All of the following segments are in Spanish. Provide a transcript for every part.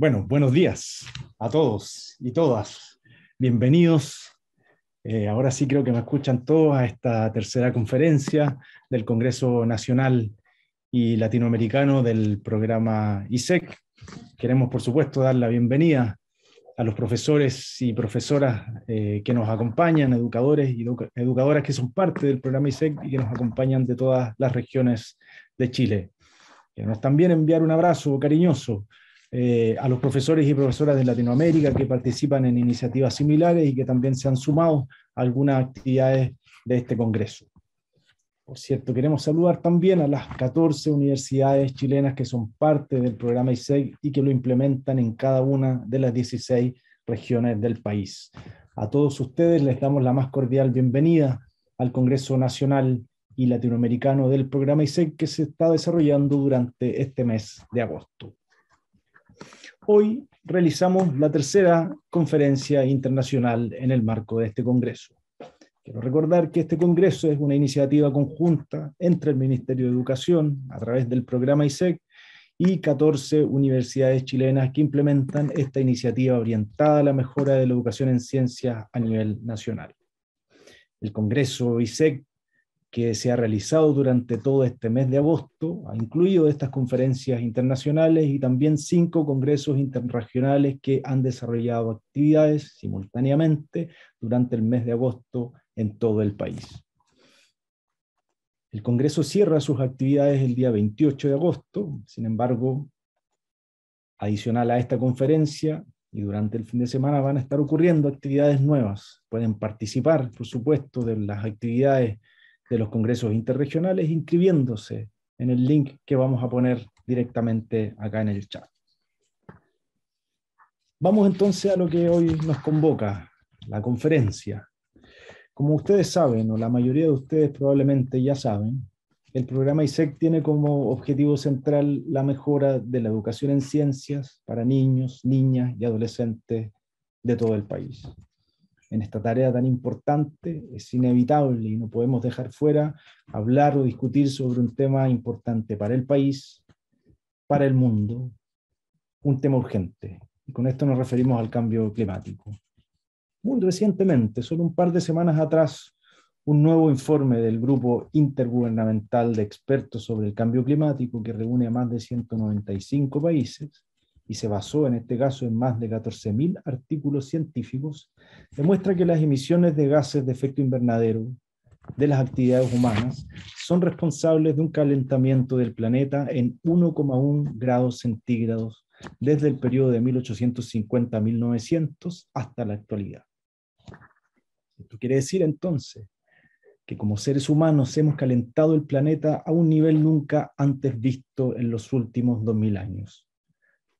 Bueno, buenos días a todos y todas. Bienvenidos. Eh, ahora sí creo que me escuchan todos a esta tercera conferencia del Congreso Nacional y Latinoamericano del programa ISEC. Queremos, por supuesto, dar la bienvenida a los profesores y profesoras eh, que nos acompañan, educadores y educadoras que son parte del programa ISEC y que nos acompañan de todas las regiones de Chile. Queremos eh, también enviar un abrazo cariñoso eh, a los profesores y profesoras de Latinoamérica que participan en iniciativas similares y que también se han sumado a algunas actividades de este Congreso. Por cierto, queremos saludar también a las 14 universidades chilenas que son parte del programa ISEG y que lo implementan en cada una de las 16 regiones del país. A todos ustedes les damos la más cordial bienvenida al Congreso Nacional y Latinoamericano del programa ISEG que se está desarrollando durante este mes de agosto hoy realizamos la tercera conferencia internacional en el marco de este Congreso. Quiero recordar que este Congreso es una iniciativa conjunta entre el Ministerio de Educación, a través del programa ISEC, y 14 universidades chilenas que implementan esta iniciativa orientada a la mejora de la educación en ciencias a nivel nacional. El Congreso ISEC que se ha realizado durante todo este mes de agosto, ha incluido estas conferencias internacionales y también cinco congresos interregionales que han desarrollado actividades simultáneamente durante el mes de agosto en todo el país. El Congreso cierra sus actividades el día 28 de agosto, sin embargo, adicional a esta conferencia, y durante el fin de semana van a estar ocurriendo actividades nuevas. Pueden participar, por supuesto, de las actividades de los congresos interregionales inscribiéndose en el link que vamos a poner directamente acá en el chat. Vamos entonces a lo que hoy nos convoca, la conferencia. Como ustedes saben, o la mayoría de ustedes probablemente ya saben, el programa ISEC tiene como objetivo central la mejora de la educación en ciencias para niños, niñas y adolescentes de todo el país en esta tarea tan importante, es inevitable y no podemos dejar fuera hablar o discutir sobre un tema importante para el país, para el mundo, un tema urgente. Y con esto nos referimos al cambio climático. Muy recientemente, solo un par de semanas atrás, un nuevo informe del Grupo Intergubernamental de Expertos sobre el Cambio Climático, que reúne a más de 195 países, y se basó en este caso en más de 14.000 artículos científicos, demuestra que las emisiones de gases de efecto invernadero de las actividades humanas son responsables de un calentamiento del planeta en 1,1 grados centígrados desde el periodo de 1850 1900 hasta la actualidad. Esto quiere decir entonces que como seres humanos hemos calentado el planeta a un nivel nunca antes visto en los últimos 2000 años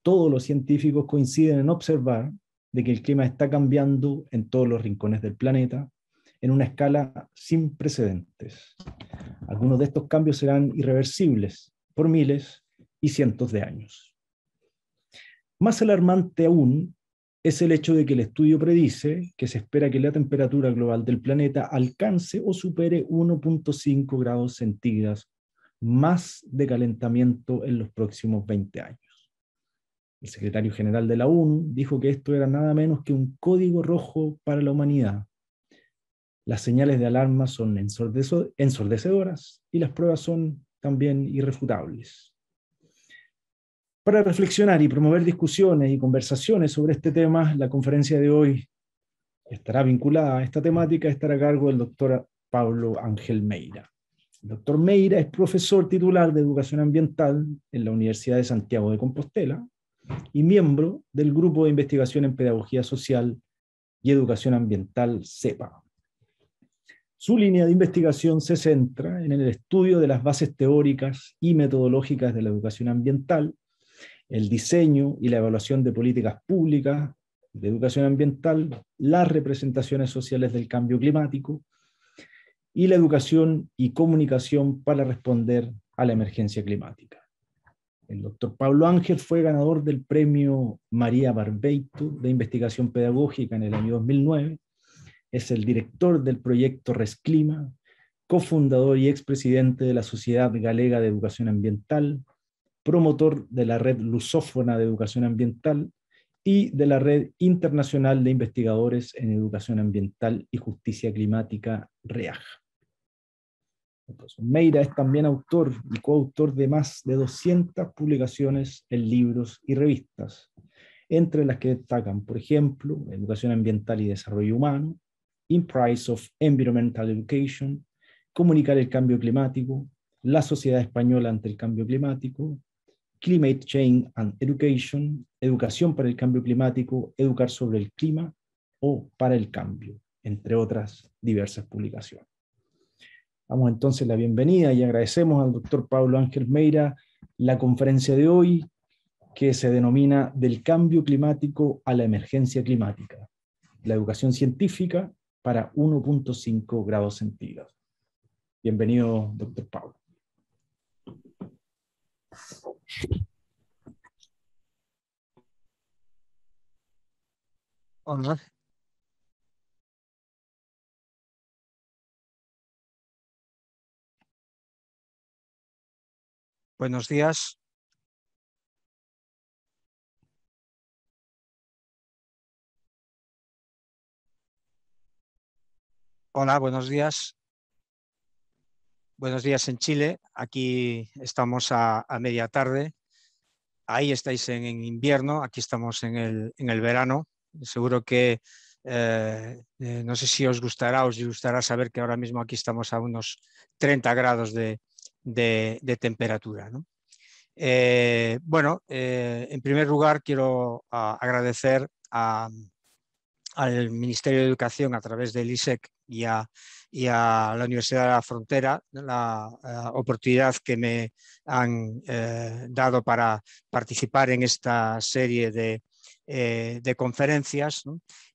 todos los científicos coinciden en observar de que el clima está cambiando en todos los rincones del planeta en una escala sin precedentes. Algunos de estos cambios serán irreversibles por miles y cientos de años. Más alarmante aún es el hecho de que el estudio predice que se espera que la temperatura global del planeta alcance o supere 1.5 grados centígrados más de calentamiento en los próximos 20 años el secretario general de la ONU, dijo que esto era nada menos que un código rojo para la humanidad. Las señales de alarma son ensordecedoras y las pruebas son también irrefutables. Para reflexionar y promover discusiones y conversaciones sobre este tema, la conferencia de hoy estará vinculada a esta temática, estará a cargo del doctor Pablo Ángel Meira. El doctor Meira es profesor titular de Educación Ambiental en la Universidad de Santiago de Compostela y miembro del Grupo de Investigación en Pedagogía Social y Educación Ambiental, CEPA. Su línea de investigación se centra en el estudio de las bases teóricas y metodológicas de la educación ambiental, el diseño y la evaluación de políticas públicas de educación ambiental, las representaciones sociales del cambio climático y la educación y comunicación para responder a la emergencia climática. El doctor Pablo Ángel fue ganador del premio María Barbeitu de investigación pedagógica en el año 2009. Es el director del proyecto Resclima, cofundador y expresidente de la Sociedad Galega de Educación Ambiental, promotor de la Red Lusófona de Educación Ambiental y de la Red Internacional de Investigadores en Educación Ambiental y Justicia Climática, REAJ. Meira es también autor y coautor de más de 200 publicaciones en libros y revistas, entre las que destacan, por ejemplo, Educación Ambiental y Desarrollo Humano, In Price of Environmental Education, Comunicar el Cambio Climático, La Sociedad Española ante el Cambio Climático, Climate Change and Education, Educación para el Cambio Climático, Educar sobre el Clima o Para el Cambio, entre otras diversas publicaciones. Damos entonces la bienvenida y agradecemos al doctor Pablo Ángel Meira la conferencia de hoy que se denomina Del cambio climático a la emergencia climática, la educación científica para 1.5 grados centígrados. Bienvenido, doctor Pablo. Hola, Buenos días. Hola, buenos días. Buenos días en Chile. Aquí estamos a, media tarde. Ahí estáis en, invierno, aquí estamos en el, en el verano. Seguro que eh, eh, no sé si os gustará, os gustará saber que ahora mismo aquí estamos a unos 30 grados de, de, temperatura. Eh, bueno, eh, en primer lugar quiero ah, agradecer al Ministerio de Educación a través del ISEC y a, la Universidad de la Frontera la, ah, oportunidad que me han eh, dado para participar en esta serie de, conferencias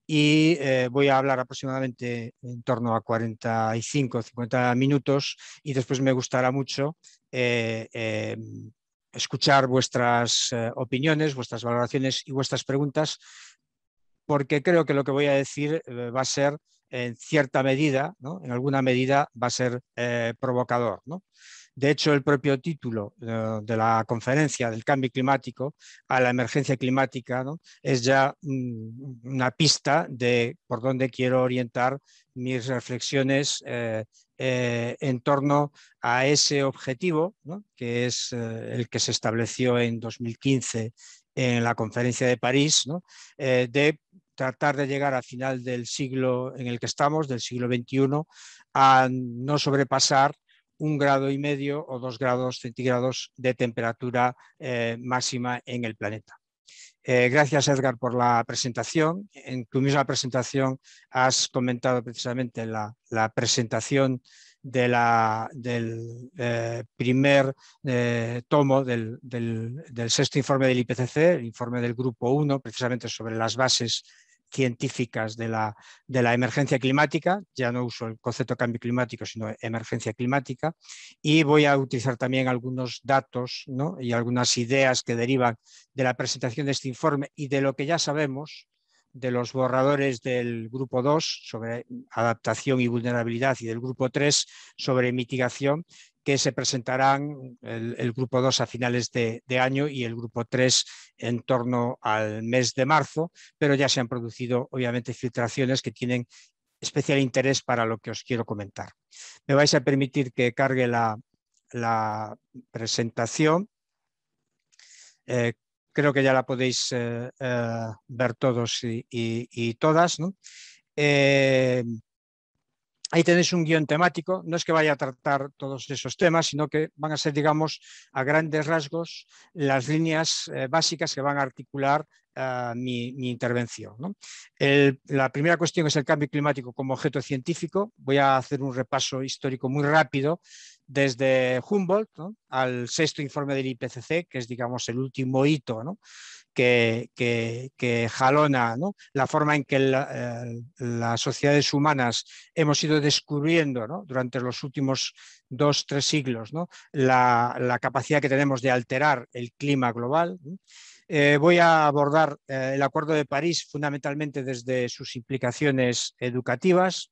y eh, voy a hablar aproximadamente en torno a 45 o 50 minutos y después me gustará mucho eh, eh, escuchar vuestras opiniones, vuestras valoraciones y vuestras preguntas, porque creo que lo que voy a decir va a ser en cierta medida, ¿no? en alguna medida va a ser provocador. ¿no? De hecho, el propio título eh, de la conferencia del cambio climático a la emergencia climática es ya mm, una pista de por dónde quiero orientar mis reflexiones eh, eh, en torno a ese objetivo, que es el que se estableció en 2015 en la conferencia de París, de tratar de llegar al final del siglo en el que estamos, del siglo XXI, a no sobrepasar un grado y medio o dos grados centígrados de temperatura eh, máxima en el planeta. Eh, gracias, Edgar, por la presentación. En tu misma presentación has comentado precisamente la, presentación de la, del eh, primer tomo del, del, sexto informe del IPCC, el informe del Grupo 1, precisamente sobre las bases científicas de la, emergencia climática. Ya no uso el concepto cambio climático, sino emergencia climática. Y voy a utilizar también algunos datos y algunas ideas que derivan de la presentación de este informe y de lo que ya sabemos de los borradores del grupo 2 sobre adaptación y vulnerabilidad y del grupo 3 sobre mitigación que se presentarán el, grupo 2 a finales de, año y el grupo 3 en torno al mes de marzo, pero ya se han producido obviamente filtraciones que tienen especial interés para lo que os quiero comentar. Me vais a permitir que cargue la, presentación. Eh, creo que ya la podéis eh, eh, ver todos y, todas. ¿no? Ahí tenéis un guión temático, no es que vaya a tratar todos esos temas, sino que van a ser, digamos, a grandes rasgos las líneas eh, básicas que van a articular ah, mi, intervención. la primera cuestión es el cambio climático como objeto científico. Voy a hacer un repaso histórico muy rápido desde Humboldt al sexto informe del IPCC, que es, digamos, el último hito ¿no? que, jalona la forma en que eh, las sociedades humanas hemos ido descubriendo durante los últimos dos, tres siglos la, capacidad que tenemos de alterar el clima global. Eh, voy a abordar eh, el Acuerdo de París fundamentalmente desde sus implicaciones educativas.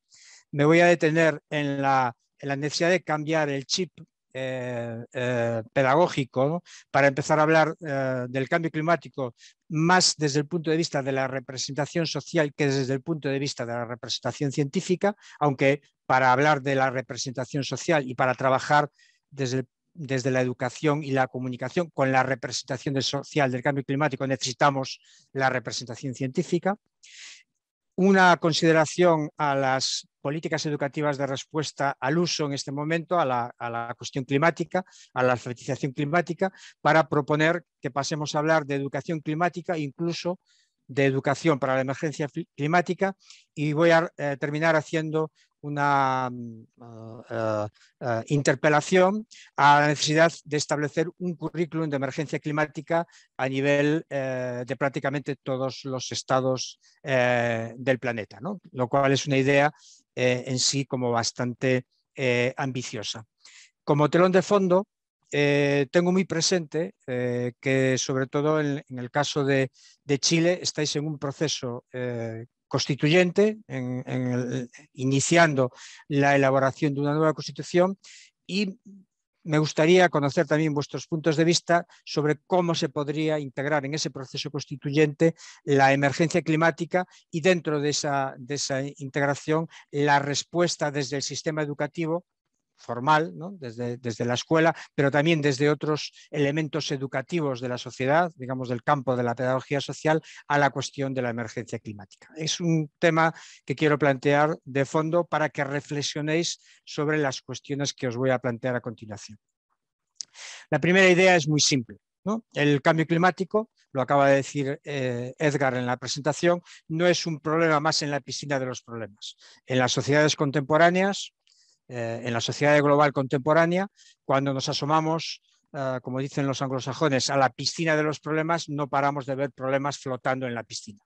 Me voy a detener en la necesidad de cambiar el chip eh, eh, pedagógico para empezar a hablar eh, del cambio climático más desde el punto de vista de la representación social que desde el punto de vista de la representación científica, aunque para hablar de la representación social y para trabajar desde desde la educación y la comunicación con la representación social del cambio climático necesitamos la representación científica. Una consideración a las políticas educativas de respuesta al uso en este momento, a la, cuestión climática, a la alfabetización climática, para proponer que pasemos a hablar de educación climática, incluso de educación para la emergencia climática. Y voy a eh, terminar haciendo una mm, eh, eh, interpelación a la necesidad de establecer un currículum de emergencia climática a nivel de prácticamente todos los estados del planeta, lo cual es una idea eh, en sí como bastante eh, ambiciosa. Como telón de fondo, eh, tengo muy presente que sobre todo en, el caso de, Chile estáis en un proceso constituyente, iniciando la elaboración de una nueva constitución y me gustaría conocer también vuestros puntos de vista sobre cómo se podría integrar en ese proceso constituyente la emergencia climática y dentro de esa, integración la respuesta desde el sistema educativo formal, desde, la escuela, pero también desde otros elementos educativos de la sociedad, digamos del campo de la pedagogía social, a la cuestión de la emergencia climática. Es un tema que quiero plantear de fondo para que reflexionéis sobre las cuestiones que os voy a plantear a continuación. La primera idea es muy simple. El cambio climático, lo acaba de decir eh, Edgar en la presentación, no es un problema más en la piscina de los problemas. En las sociedades contemporáneas, eh, en la sociedad global contemporánea, cuando nos asomamos, eh, como dicen los anglosajones, a la piscina de los problemas, no paramos de ver problemas flotando en la piscina.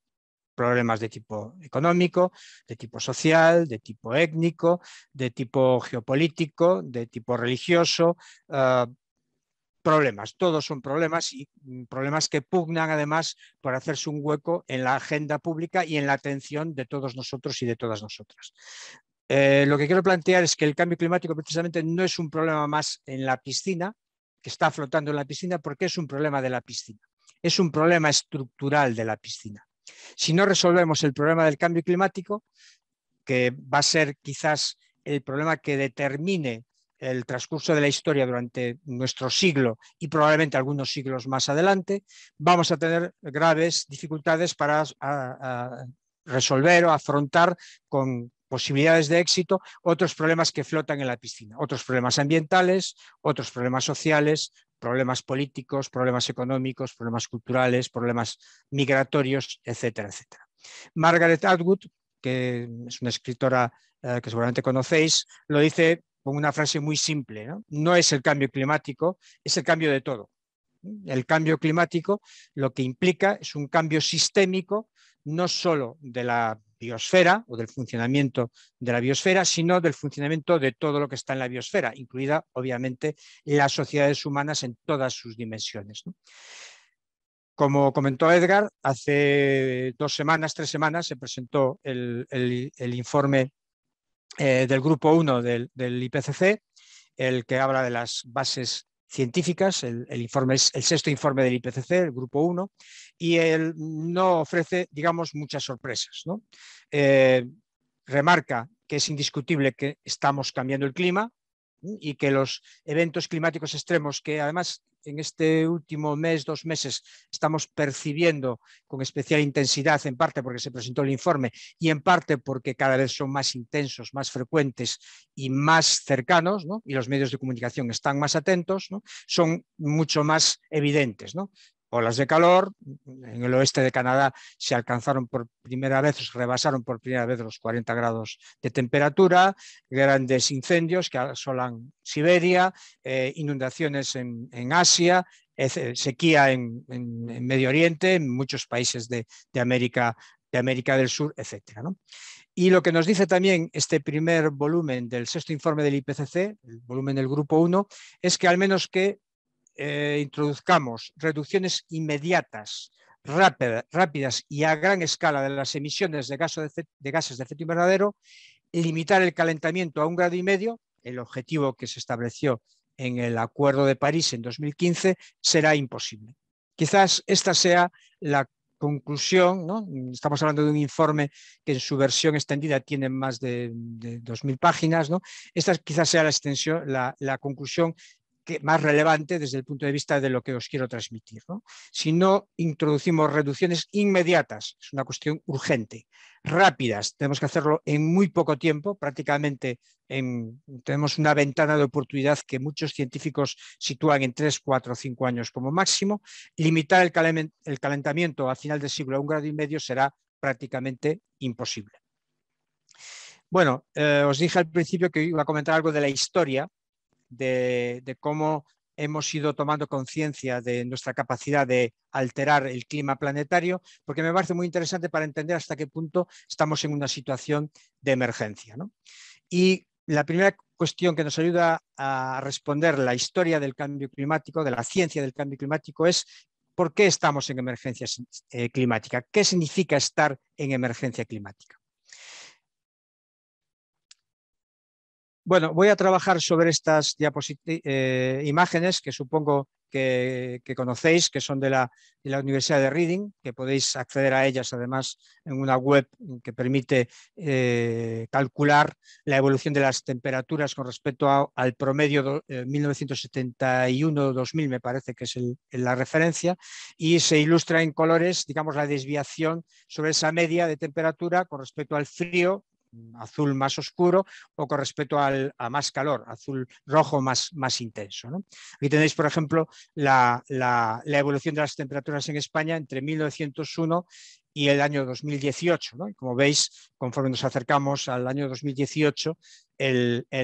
Problemas de tipo económico, de tipo social, de tipo étnico, de tipo geopolítico, de tipo religioso, eh, problemas, todos son problemas y mm, problemas que pugnan además por hacerse un hueco en la agenda pública y en la atención de todos nosotros y de todas nosotras. Eh, lo que quiero plantear es que el cambio climático precisamente no es un problema más en la piscina, que está flotando en la piscina, porque es un problema de la piscina. Es un problema estructural de la piscina. Si no resolvemos el problema del cambio climático, que va a ser quizás el problema que determine el transcurso de la historia durante nuestro siglo y probablemente algunos siglos más adelante, vamos a tener graves dificultades para resolver o afrontar con posibilidades de éxito, otros problemas que flotan en la piscina, otros problemas ambientales, otros problemas sociales, problemas políticos, problemas económicos, problemas culturales, problemas migratorios, etcétera, etcétera. Margaret Atwood, que es una escritora eh, que seguramente conocéis, lo dice con una frase muy simple, ¿no? no es el cambio climático, es el cambio de todo. El cambio climático lo que implica es un cambio sistémico, no solo de la biosfera o del funcionamiento de la biosfera, sino del funcionamiento de todo lo que está en la biosfera, incluida obviamente las sociedades humanas en todas sus dimensiones. Como comentó Edgar, hace dos semanas, tres semanas, se presentó el, informe eh, del Grupo 1 del, del IPCC, el que habla de las bases científicas. El, informe es el sexto informe del IPCC, el grupo 1, y él no ofrece, digamos, muchas sorpresas. ¿no? Eh, remarca que es indiscutible que estamos cambiando el clima, y que los eventos climáticos extremos, que además en este último mes, dos meses, estamos percibiendo con especial intensidad, en parte porque se presentó el informe y en parte porque cada vez son más intensos, más frecuentes y más cercanos, y los medios de comunicación están más atentos, son mucho más evidentes. ¿no? olas de calor. En el oeste de Canadá se alcanzaron por primera vez, se rebasaron por primera vez los 40 grados de temperatura, grandes incendios que asolan Siberia, eh, inundaciones en, Asia, eh, sequía en, en, Medio Oriente, en muchos países de, América, de América del Sur, etc. Y lo que nos dice también este primer volumen del sexto informe del IPCC, el volumen del Grupo 1, es que al menos que eh, introduzcamos reducciones inmediatas, rápidas y a gran escala de las emisiones de, gases de efecto invernadero, limitar el calentamiento a un grado y medio, el objetivo que se estableció en el Acuerdo de París en 2015, será imposible. Quizás esta sea la conclusión, ¿no? estamos hablando de un informe que en su versión extendida tiene más de, 2.000 páginas, ¿no? esta quizás sea la, extensión, la conclusión que, más relevante desde el punto de vista de lo que os quiero transmitir. Si no introducimos reducciones inmediatas, es una cuestión urgente, rápidas, tenemos que hacerlo en muy poco tiempo, prácticamente tenemos una ventana de oportunidad que muchos científicos sitúan en 3, 4, 5 años como máximo, limitar el, calentamiento a final del siglo a un grado y medio será prácticamente imposible. Bueno, eh, os dije al principio que iba a comentar algo de la historia de, cómo hemos ido tomando conciencia de nuestra capacidad de alterar el clima planetario, porque me parece muy interesante para entender hasta qué punto estamos en una situación de emergencia. Y la primera cuestión que nos ayuda a responder la historia del cambio climático, de la ciencia del cambio climático, es por qué estamos en emergencia eh, climática, qué significa estar en emergencia climática. Bueno, voy a trabajar sobre estas eh, imágenes que supongo que, conocéis, que son de la, Universidad de Reading, que podéis acceder a ellas además en una web que permite eh, calcular la evolución de las temperaturas con respecto al promedio 1971-2000, eh, me parece que es la referencia, y se ilustra en colores, digamos, la desviación sobre esa media de temperatura con respecto al frío azul más oscuro, o con respecto al, a más calor, azul rojo más, intenso. Aquí tenéis, por ejemplo, la, evolución de las temperaturas en España entre 1901 y el año 2018. como veis, conforme nos acercamos al año 2018,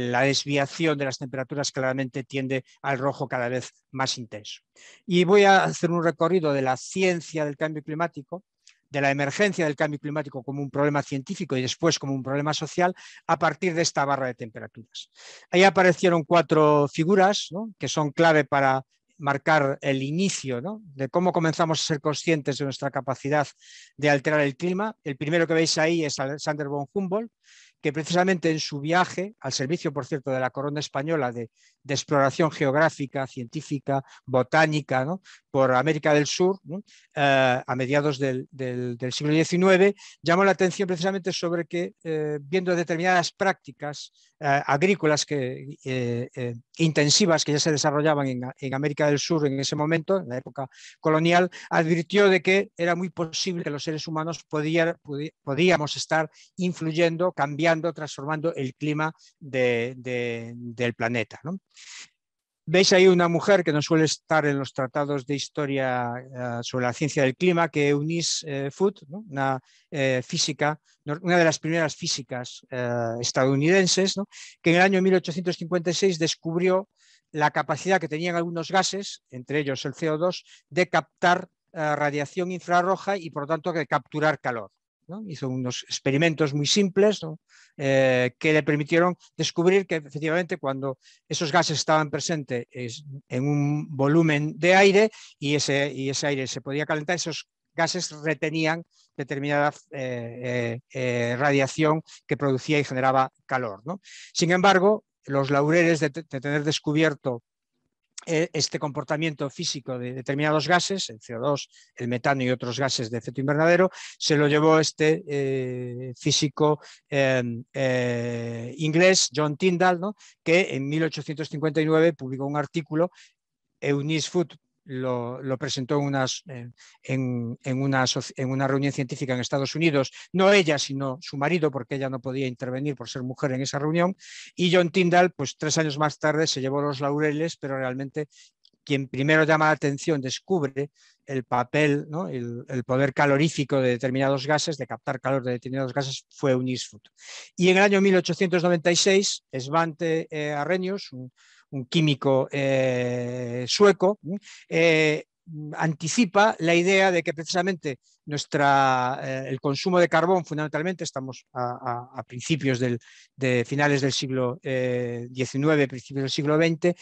la desviación de las temperaturas claramente tiende al rojo cada vez más intenso. Y voy a hacer un recorrido de la ciencia del cambio climático de la emergencia del cambio climático como un problema científico y después como un problema social a partir de esta barra de temperaturas. Ahí aparecieron cuatro figuras que son clave para marcar el inicio de cómo comenzamos a ser conscientes de nuestra capacidad de alterar el clima. El primero que veis ahí es Alexander von Humboldt, que precisamente en su viaje, al servicio, por cierto, de la Corona Española de, exploración geográfica, científica, botánica, por América del Sur, eh, a mediados del, siglo XIX, llamó la atención precisamente sobre que, eh, viendo determinadas prácticas eh, agrícolas que, intensivas que ya se desarrollaban en, América del Sur en ese momento, en la época colonial, advirtió de que era muy posible que los seres humanos podíamos estar influyendo, cambiando, transformando el clima del planeta. Veis ahí una mujer que no suele estar en los tratados de historia eh, sobre la ciencia del clima, que Eunice eh, Foot, una eh, física, una de las primeras físicas eh, estadounidenses, que en el año 1856 descubrió la capacidad que tenían algunos gases, entre ellos el CO2, de captar radiación infrarroja y por lo tanto de capturar calor hizo unos experimentos muy simples eh, que le permitieron descubrir que efectivamente cuando esos gases estaban presentes en un volumen de aire y ese, y ese aire se podía calentar, esos gases retenían determinada eh, eh, radiación que producía y generaba calor. Sin embargo, los laureles de tener descubierto e, este comportamiento físico de determinados gases, el CO2, el metano y otros gases de efecto invernadero, se lo llevó este eh, físico em, eh, inglés, John Tyndall, que en 1859 publicó un artículo, Eunice Food lo, presentó en, unas, en, una, reunión científica en Estados Unidos, no ella, sino su marido, porque ella no podía intervenir por ser mujer en esa reunión, y John Tyndall, pues tres años más tarde se llevó los laureles, pero realmente quien primero llama la atención descubre el papel, el, poder calorífico de determinados gases, de captar calor de determinados gases, fue Unisfoot. Y en el año 1896, Svante Arreños, eh, Arrhenius, un, un químico eh, sueco, eh, anticipa la idea de que precisamente nuestra, eh, el consumo de carbón, fundamentalmente, estamos a, principios de finales del siglo XIX, principios del siglo XX,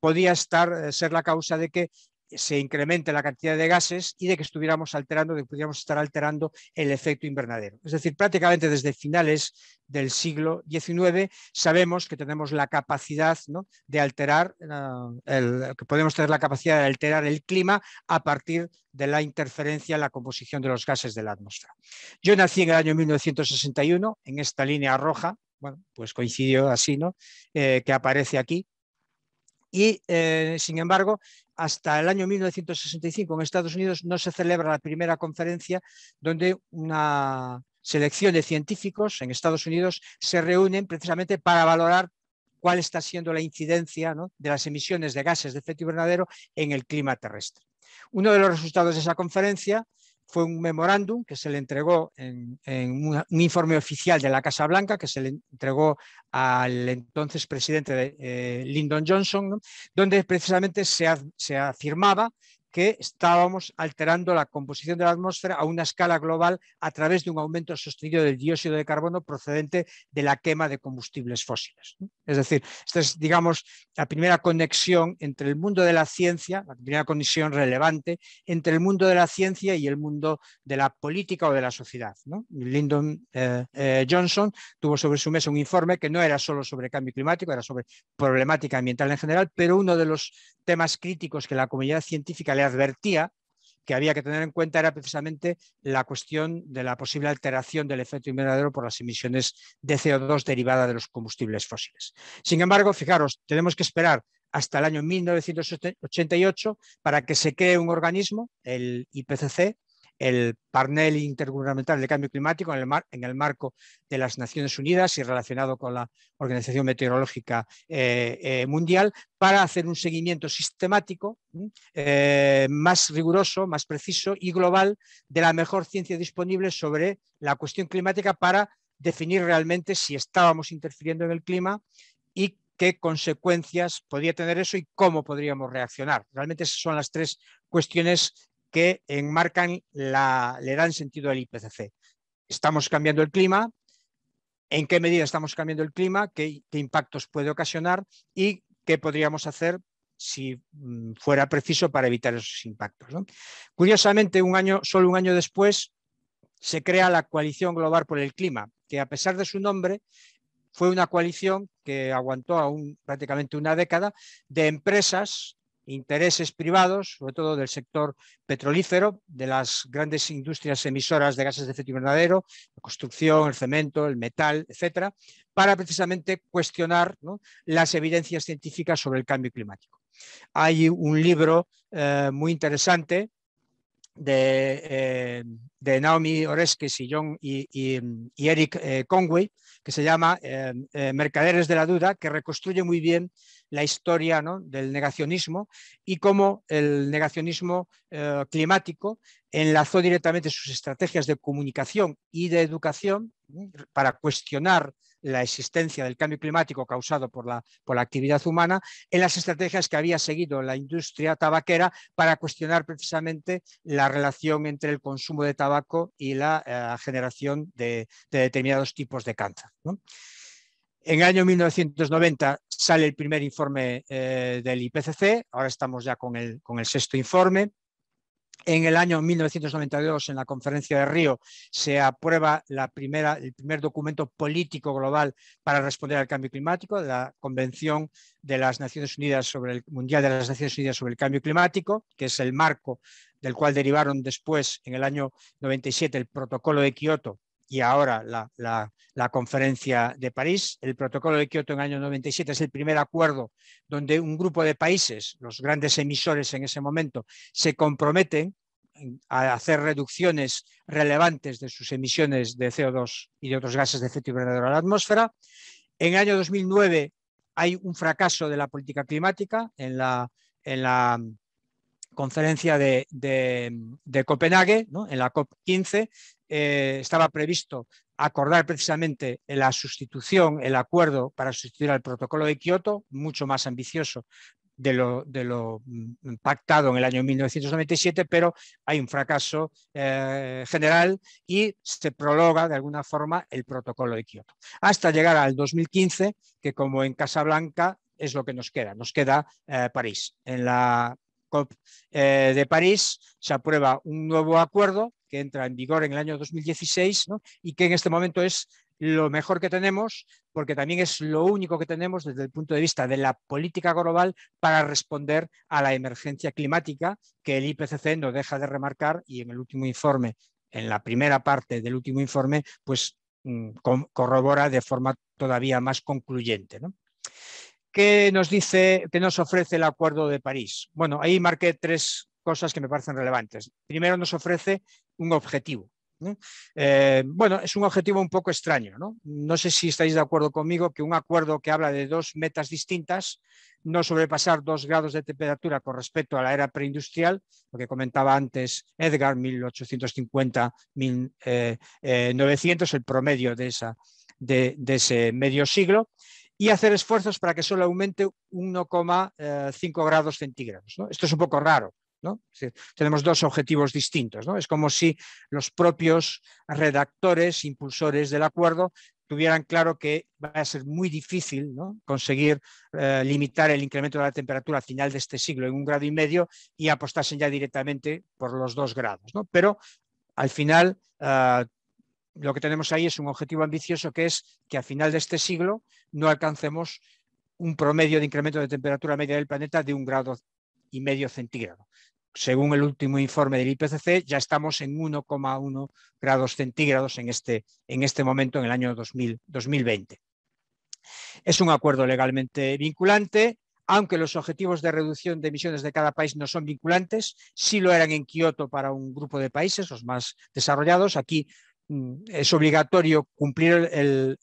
podía estar, ser la causa de que se incremente la cantidad de gases y de que estuviéramos alterando, que pudiéramos estar alterando el efecto invernadero. Es decir, prácticamente desde finales del siglo XIX sabemos que tenemos la capacidad de alterar, eh, el, que podemos tener la capacidad de alterar el clima a partir de la interferencia en la composición de los gases de la atmósfera. Yo nací en el año 1961 en esta línea roja, bueno, pues coincidió así, ¿no? Eh, que aparece aquí, y eh, sin embargo hasta el año 1965 en Estados Unidos no se celebra la primera conferencia donde una selección de científicos en Estados Unidos se reúnen precisamente para valorar cuál está siendo la incidencia de las emisiones de gases de efecto invernadero en el clima terrestre. Uno de los resultados de esa conferencia fue un memorándum que se le entregó en, un, informe oficial de la Casa Blanca que se le entregó al entonces presidente de, eh, Lyndon Johnson, donde precisamente se, se afirmaba que estábamos alterando la composición de la atmósfera a una escala global a través de un aumento sostenido del dióxido de carbono procedente de la quema de combustibles fósiles. Es decir, esta es, digamos, la primera conexión entre el mundo de la ciencia, la primera conexión relevante entre el mundo de la ciencia y el mundo de la política o de la sociedad. ¿no? Lyndon eh, eh, Johnson tuvo sobre su mesa un informe que no era solo sobre cambio climático, era sobre problemática ambiental en general, pero uno de los temas críticos que la comunidad científica le advertía que había que tener en cuenta era precisamente la cuestión de la posible alteración del efecto invernadero por las emisiones de CO2 derivada de los combustibles fósiles. Sin embargo, fijaros, tenemos que esperar hasta el año 1988 para que se cree un organismo, el IPCC, el panel intergubernamental de cambio climático en el, en el, marco de las Naciones Unidas y relacionado con la Organización Meteorológica eh, eh, Mundial para hacer un seguimiento sistemático, eh, más riguroso, más preciso y global de la mejor ciencia disponible sobre la cuestión climática para definir realmente si estábamos interfiriendo en el clima y qué consecuencias podría tener eso y cómo podríamos reaccionar. Realmente esas son las tres cuestiones que enmarcan, la, le dan sentido al IPCC. Estamos cambiando el clima, en qué medida estamos cambiando el clima, qué, impactos puede ocasionar y qué podríamos hacer si mm, fuera preciso para evitar esos impactos. Curiosamente, un año, solo un año después, se crea la Coalición Global por el Clima, que a pesar de su nombre, fue una coalición que aguantó aún prácticamente una década de empresas intereses privados, sobre todo del sector petrolífero, de las grandes industrias emisoras de gases de efecto invernadero, la construcción, el cemento, el metal, etcétera, para precisamente cuestionar las evidencias científicas sobre el cambio climático. Hay un libro eh, muy interesante eh, de, Naomi Oreskes y, John, y, Eric eh, Conway, que se llama Mercaderes de la Duda, que reconstruye muy bien la historia ¿no? del negacionismo y cómo el negacionismo eh, climático enlazó directamente sus estrategias de comunicación y de educación para cuestionar la existencia del cambio climático causado por la, por actividad humana en las estrategias que había seguido la industria tabaquera para cuestionar precisamente la relación entre el consumo de tabaco y la eh, generación de, determinados tipos de cáncer. En el año 1990 sale el primer informe eh, del IPCC, ahora estamos ya con el, sexto informe. En el año 1992, en la conferencia de Río, se aprueba el primer documento político global para responder al cambio climático, la Convención de las Naciones Unidas sobre el Mundial de las Naciones Unidas sobre el Cambio Climático, que es el marco del cual derivaron después, en el año 97, el Protocolo de Kioto y ahora la, conferencia de París. El protocolo de Kioto en el año 97 es el primer acuerdo donde un grupo de países, los grandes emisores en ese momento, se comprometen a hacer reducciones relevantes de sus emisiones de CO2 y de otros gases de efecto invernadero a la atmósfera. En el año 2009 hay un fracaso de la política climática en la, mm, conferencia de, Copenhague, en la COP15, eh, estaba previsto acordar precisamente la sustitución, el acuerdo para sustituir al protocolo de Kioto, mucho más ambicioso de lo, mm, pactado en el año 1997, pero hay un fracaso eh, general y se prologa de alguna forma el protocolo de Kioto, hasta llegar al 2015, que como en Casablanca es lo que nos queda, nos queda eh, París. En la COP eh, de París, se aprueba un nuevo acuerdo que entra en vigor en el año 2016 y que en este momento es lo mejor que tenemos, porque también es lo único que tenemos desde el punto de vista de la política global para responder a la emergencia climática que el IPCC no deja de remarcar y en el último informe, en la primera parte del último informe, pues mm, corrobora de forma todavía más concluyente. ¿Qué nos dice, qué nos ofrece el Acuerdo de París? Bueno, ahí marqué tres cosas que me parecen relevantes. Primero, nos ofrece un objetivo. Eh, bueno, es un objetivo un poco extraño, ¿no? sé si estáis de acuerdo conmigo que un acuerdo que habla de dos metas distintas, no sobrepasar dos grados de temperatura con respecto a la era preindustrial, lo que comentaba antes Edgar, 1850-1900, eh, eh, el promedio de ese medio siglo, y hacer esfuerzos para que solo aumente 1,5 eh, grados centígrados. Esto es un poco raro. tenemos dos objetivos distintos. ¿no? Es como si los propios redactores, impulsores del acuerdo, tuvieran claro que va a ser muy difícil conseguir eh, limitar el incremento de la temperatura al final de este siglo en un grado y medio y apostasen ya directamente por los dos grados. Pero al final eh, lo que tenemos ahí es un objetivo ambicioso que es que a final de este siglo no alcancemos un promedio de incremento de temperatura media del planeta de un grado y medio centígrado. Según el último informe del IPCC, ya estamos en 1,1 grados centígrados en este, en este momento, en el año 2020. Es un acuerdo legalmente vinculante, aunque los objetivos de reducción de emisiones de cada país no son vinculantes, sí lo eran en Kioto para un grupo de países, los más desarrollados. Aquí Mm, es obligatorio cumplir el,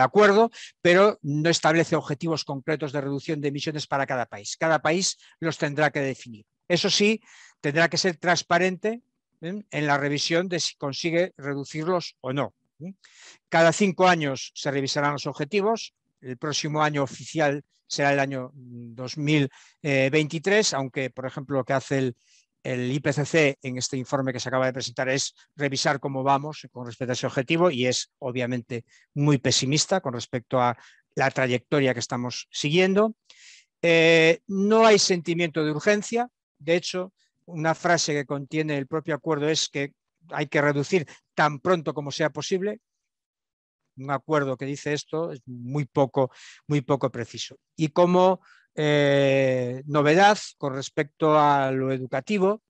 acuerdo, pero no establece objetivos concretos de reducción de emisiones para cada país. Cada país los tendrá que definir. Eso sí, tendrá que ser transparente en la revisión de si consigue reducirlos o no. Cada cinco años se revisarán los objetivos. El próximo año oficial será el año 2023, mm, eh, aunque, por ejemplo, lo que hace el, el IPCC en este informe que se acaba de presentar es revisar cómo vamos con respecto a ese objetivo y es obviamente muy pesimista con respecto a la trayectoria que estamos siguiendo. Eh, no hay sentimiento de urgencia. De hecho, una frase que contiene el propio acuerdo es que hay que reducir tan pronto como sea posible. Un acuerdo que dice esto es muy poco, muy poco preciso. Y como eh, novedad con respecto a lo educativo,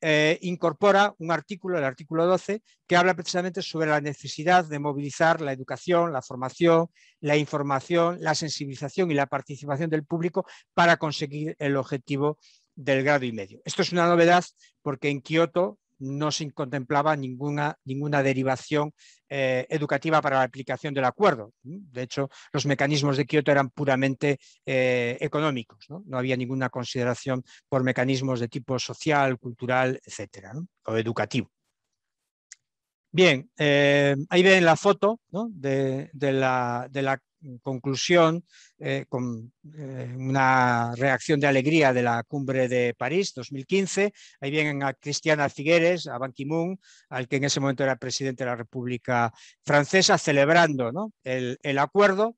eh, incorpora un artículo, el artículo 12, que habla precisamente sobre la necesidad de movilizar la educación, la formación, la información, la sensibilización y la participación del público para conseguir el objetivo del grado y medio. Esto es una novedad porque en Kioto no se contemplaba ninguna, ninguna derivación eh, educativa para la aplicación del acuerdo. De hecho, los mecanismos de Kioto eran puramente eh, económicos, ¿no? había ninguna consideración por mecanismos de tipo social, cultural, etcétera, o educativo. Bien, eh, ahí ven la foto de, la, conclusión, eh, con eh, una reacción de alegría de la cumbre de París 2015, ahí vienen a Cristiana Figueres, a Ban Ki-moon, al que en ese momento era presidente de la República Francesa, celebrando el, acuerdo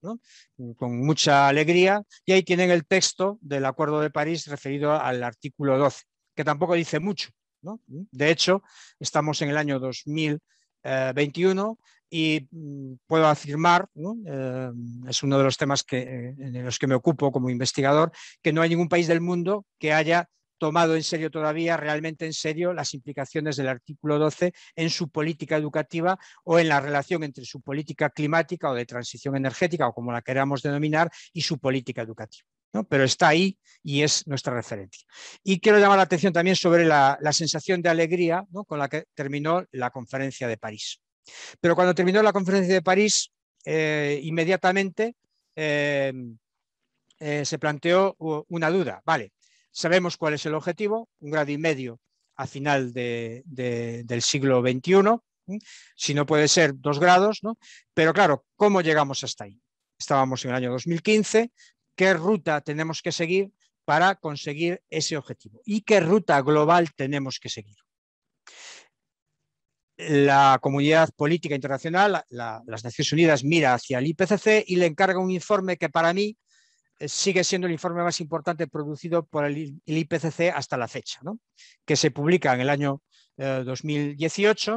con mucha alegría. Y ahí tienen el texto del Acuerdo de París referido al artículo 12, que tampoco dice mucho. De hecho, estamos en el año 2021 y mm, puedo afirmar, eh, es uno de los temas que, eh, en los que me ocupo como investigador, que no hay ningún país del mundo que haya tomado en serio todavía, realmente en serio, las implicaciones del artículo 12 en su política educativa o en la relación entre su política climática o de transición energética o como la queramos denominar y su política educativa. Pero está ahí y es nuestra referencia. Y quiero llamar la atención también sobre la, sensación de alegría con la que terminó la conferencia de París. Pero cuando terminó la conferencia de París, eh, inmediatamente eh, eh, se planteó una duda. Vale, sabemos cuál es el objetivo, un grado y medio a final del siglo XXI, si no puede ser dos grados, ¿no? Pero claro, ¿cómo llegamos hasta ahí? Estábamos en el año 2015, ¿qué ruta tenemos que seguir para conseguir ese objetivo? ¿Y qué ruta global tenemos que seguir? la comunidad política internacional, las Naciones Unidas, mira hacia el IPCC y le encarga un informe que para mí eh, sigue siendo el informe más importante producido por el, IPCC hasta la fecha, que se publica en el año 2018,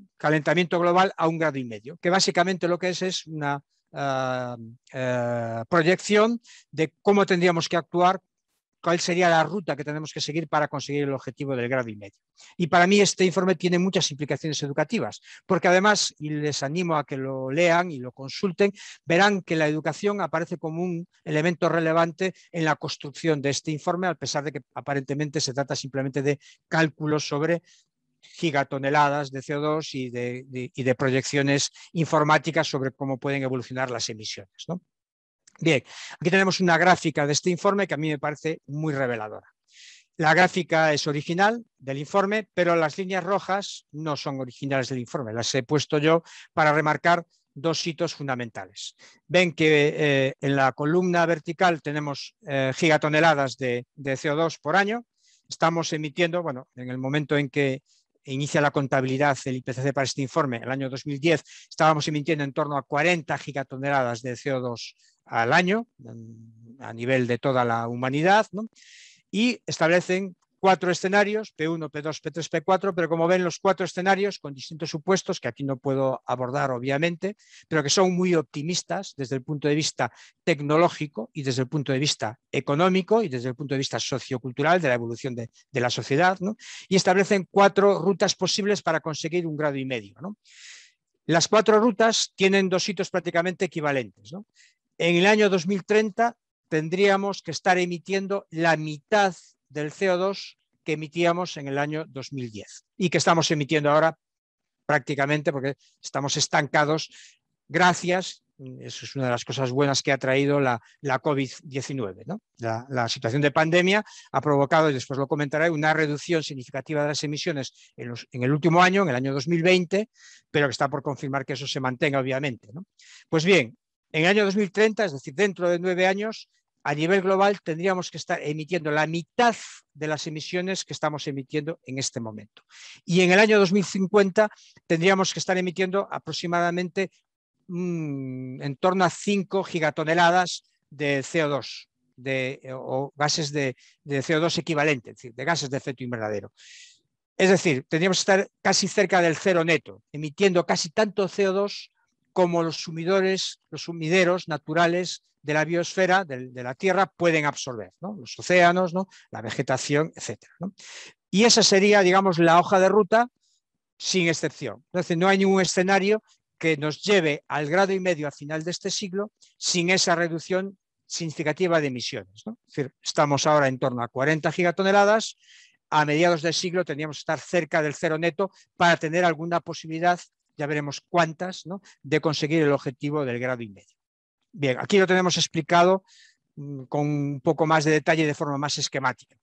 eh, calentamiento global a un grado y medio, que básicamente lo que es es una ah, eh, proyección de cómo tendríamos que actuar cuál sería la ruta que tenemos que seguir para conseguir el objetivo del grado y medio. Y para mí este informe tiene muchas implicaciones educativas, porque además, y les animo a que lo lean y lo consulten, verán que la educación aparece como un elemento relevante en la construcción de este informe, a pesar de que aparentemente se trata simplemente de cálculos sobre gigatoneladas de CO2 y de, y de proyecciones informáticas sobre cómo pueden evolucionar las emisiones. ¿no? Bien, aquí tenemos una gráfica de este informe que a mí me parece muy reveladora. La gráfica es original del informe, pero las líneas rojas no son originales del informe. Las he puesto yo para remarcar dos hitos fundamentales. Ven que eh, en la columna vertical tenemos eh, gigatoneladas de, de, CO2 por año. Estamos emitiendo, bueno, en el momento en que inicia la contabilidad el IPCC para este informe, el año 2010, estábamos emitiendo en torno a 40 gigatoneladas de CO2 al año a nivel de toda la humanidad y establecen cuatro escenarios, P1, P2, P3, P4, pero como ven los cuatro escenarios con distintos supuestos que aquí no puedo abordar obviamente, pero que son muy optimistas desde el punto de vista tecnológico y desde el punto de vista económico y desde el punto de vista sociocultural de la evolución de, la sociedad, y establecen cuatro rutas posibles para conseguir un grado y medio. Las cuatro rutas tienen dos hitos prácticamente equivalentes. ¿no? en el año 2030 tendríamos que estar emitiendo la mitad del CO2 que emitíamos en el año 2010 y que estamos emitiendo ahora prácticamente porque estamos estancados gracias, eso es una de las cosas buenas que ha traído la, COVID-19. La, situación de pandemia ha provocado, y después lo comentaré, una reducción significativa de las emisiones en, el último año, en el año 2020, pero que está por confirmar que eso se mantenga, obviamente. Pues bien, en el año 2030, es decir, dentro de nueve años, a nivel global tendríamos que estar emitiendo la mitad de las emisiones que estamos emitiendo en este momento. Y en el año 2050 tendríamos que estar emitiendo aproximadamente mm, en torno a 5 gigatoneladas de CO2 de, o gases de, de CO2 equivalente, es decir, de gases de efecto invernadero. Es decir, tendríamos que estar casi cerca del cero neto, emitiendo casi tanto CO2 como los sumidores, los sumideros naturales de la biosfera, de, la Tierra, pueden absorber, los océanos, la vegetación, etc. Y esa sería, digamos, la hoja de ruta sin excepción. Entonces, no hay ningún escenario que nos lleve al grado y medio a final de este siglo sin esa reducción significativa de emisiones. estamos ahora en torno a 40 gigatoneladas, a mediados del siglo tendríamos que estar cerca del cero neto para tener alguna posibilidad ya veremos cuántas, ¿no? de conseguir el objetivo del grado y medio. Bien, aquí lo tenemos explicado mm, con un poco más de detalle de forma más esquemática.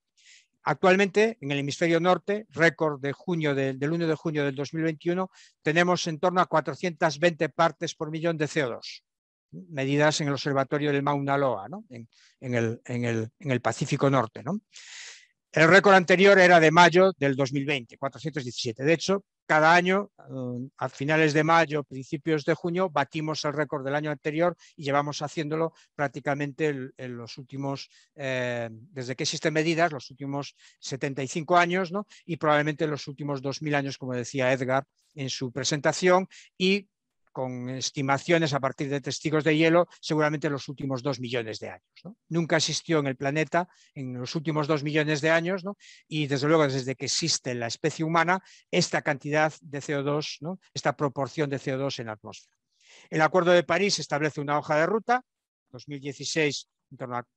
Actualmente, en el hemisferio norte, récord del, 1 de junio del 2021, tenemos en torno a 420 partes por millón de CO2, medidas en el observatorio del Mauna Loa, ¿no? en, el, en, el, Pacífico Norte. ¿no? El récord anterior era de mayo del 2020, 417. De hecho, cada año, eh, a finales de mayo, principios de junio, batimos el récord del año anterior y llevamos haciéndolo prácticamente en los últimos, eh, desde que existen medidas, los últimos 75 años, y probablemente los últimos 2.000 años, como decía Edgar en su presentación, y con estimaciones a partir de testigos de hielo, seguramente en los últimos dos millones de años. Nunca existió en el planeta en los últimos dos millones de años y desde luego desde que existe la especie humana, esta cantidad de CO2, esta proporción de CO2 en la atmósfera. El Acuerdo de París establece una hoja de ruta, 2016 en torno a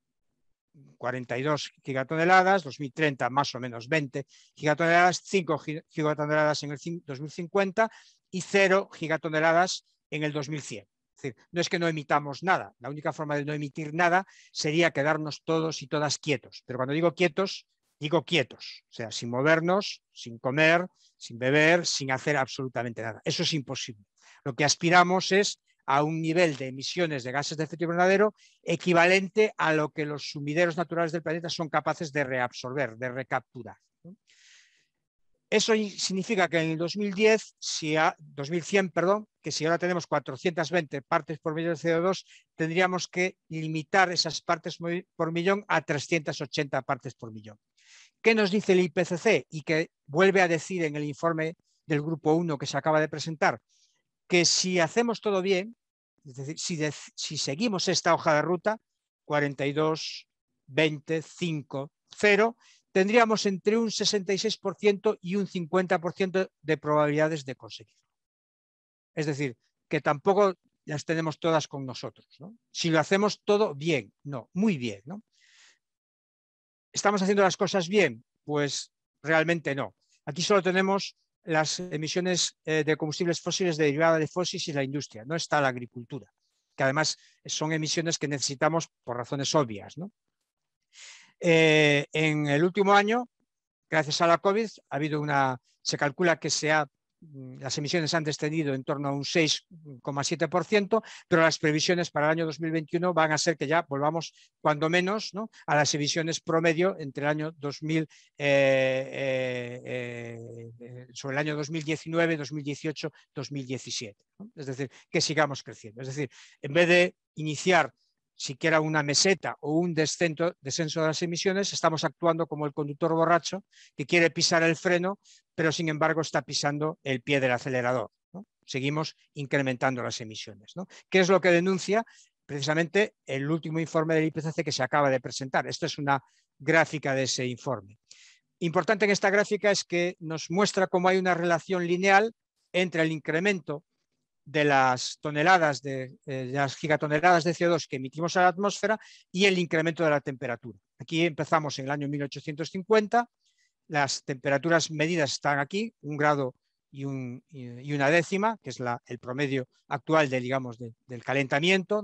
42 gigatoneladas, 2030 más o menos 20 gigatoneladas, 5 gigatoneladas en el 2050 y cero gigatoneladas en el 2100. no es que no emitamos nada. La única forma de no emitir nada sería quedarnos todos y todas quietos. Pero cuando digo quietos, digo quietos. O sea, sin movernos, sin comer, sin beber, sin hacer absolutamente nada. Eso es imposible. Lo que aspiramos es a un nivel de emisiones de gases de efecto invernadero equivalente a lo que los sumideros naturales del planeta son capaces de reabsorber, de recapturar. Eso significa que en el 2010, si a, 2100, perdón, que si ahora tenemos 420 partes por millón de CO2, tendríamos que limitar esas partes por millón a 380 partes por millón. ¿Qué nos dice el IPCC y que vuelve a decir en el informe del grupo 1 que se acaba de presentar? Que si hacemos todo bien, es decir, si, si seguimos esta hoja de ruta, 42, 20, 5, 0, tendríamos entre un 66% y un 50% de probabilidades de conseguirlo. Es decir, que tampoco las tenemos todas con nosotros. Si lo hacemos todo bien, no, muy bien. ¿no? ¿Estamos haciendo las cosas bien? Pues realmente no. Aquí solo tenemos las emisiones eh, de combustibles fósiles derivadas de fósiles y la industria, no está la agricultura, que además son emisiones que necesitamos por razones obvias. ¿no? Eh, en el último año, gracias a la COVID, ha habido una, se calcula que se ha, mm, las emisiones han descendido en torno a un 6,7%, pero las previsiones para el año 2021 van a ser que ya volvamos, cuando menos, ¿no? a las emisiones promedio entre el año 2000, eh, eh, sobre el año 2019, 2018, 2017. Es decir, que sigamos creciendo. Es decir, en vez de iniciar siquiera una meseta o un descenso, de las emisiones, estamos actuando como el conductor borracho que quiere pisar el freno, pero sin embargo está pisando el pie del acelerador. Seguimos incrementando las emisiones. ¿Qué es lo que denuncia precisamente el último informe del IPCC que se acaba de presentar? Esta es una gráfica de ese informe. Importante en esta gráfica es que nos muestra cómo hay una relación lineal entre el incremento de las toneladas de, eh, las gigatoneladas de CO2 que emitimos a la atmósfera y el incremento de la temperatura. Aquí empezamos en el año 1850, las temperaturas medidas están aquí, un grado y, una décima, que es el promedio actual de, digamos, del calentamiento.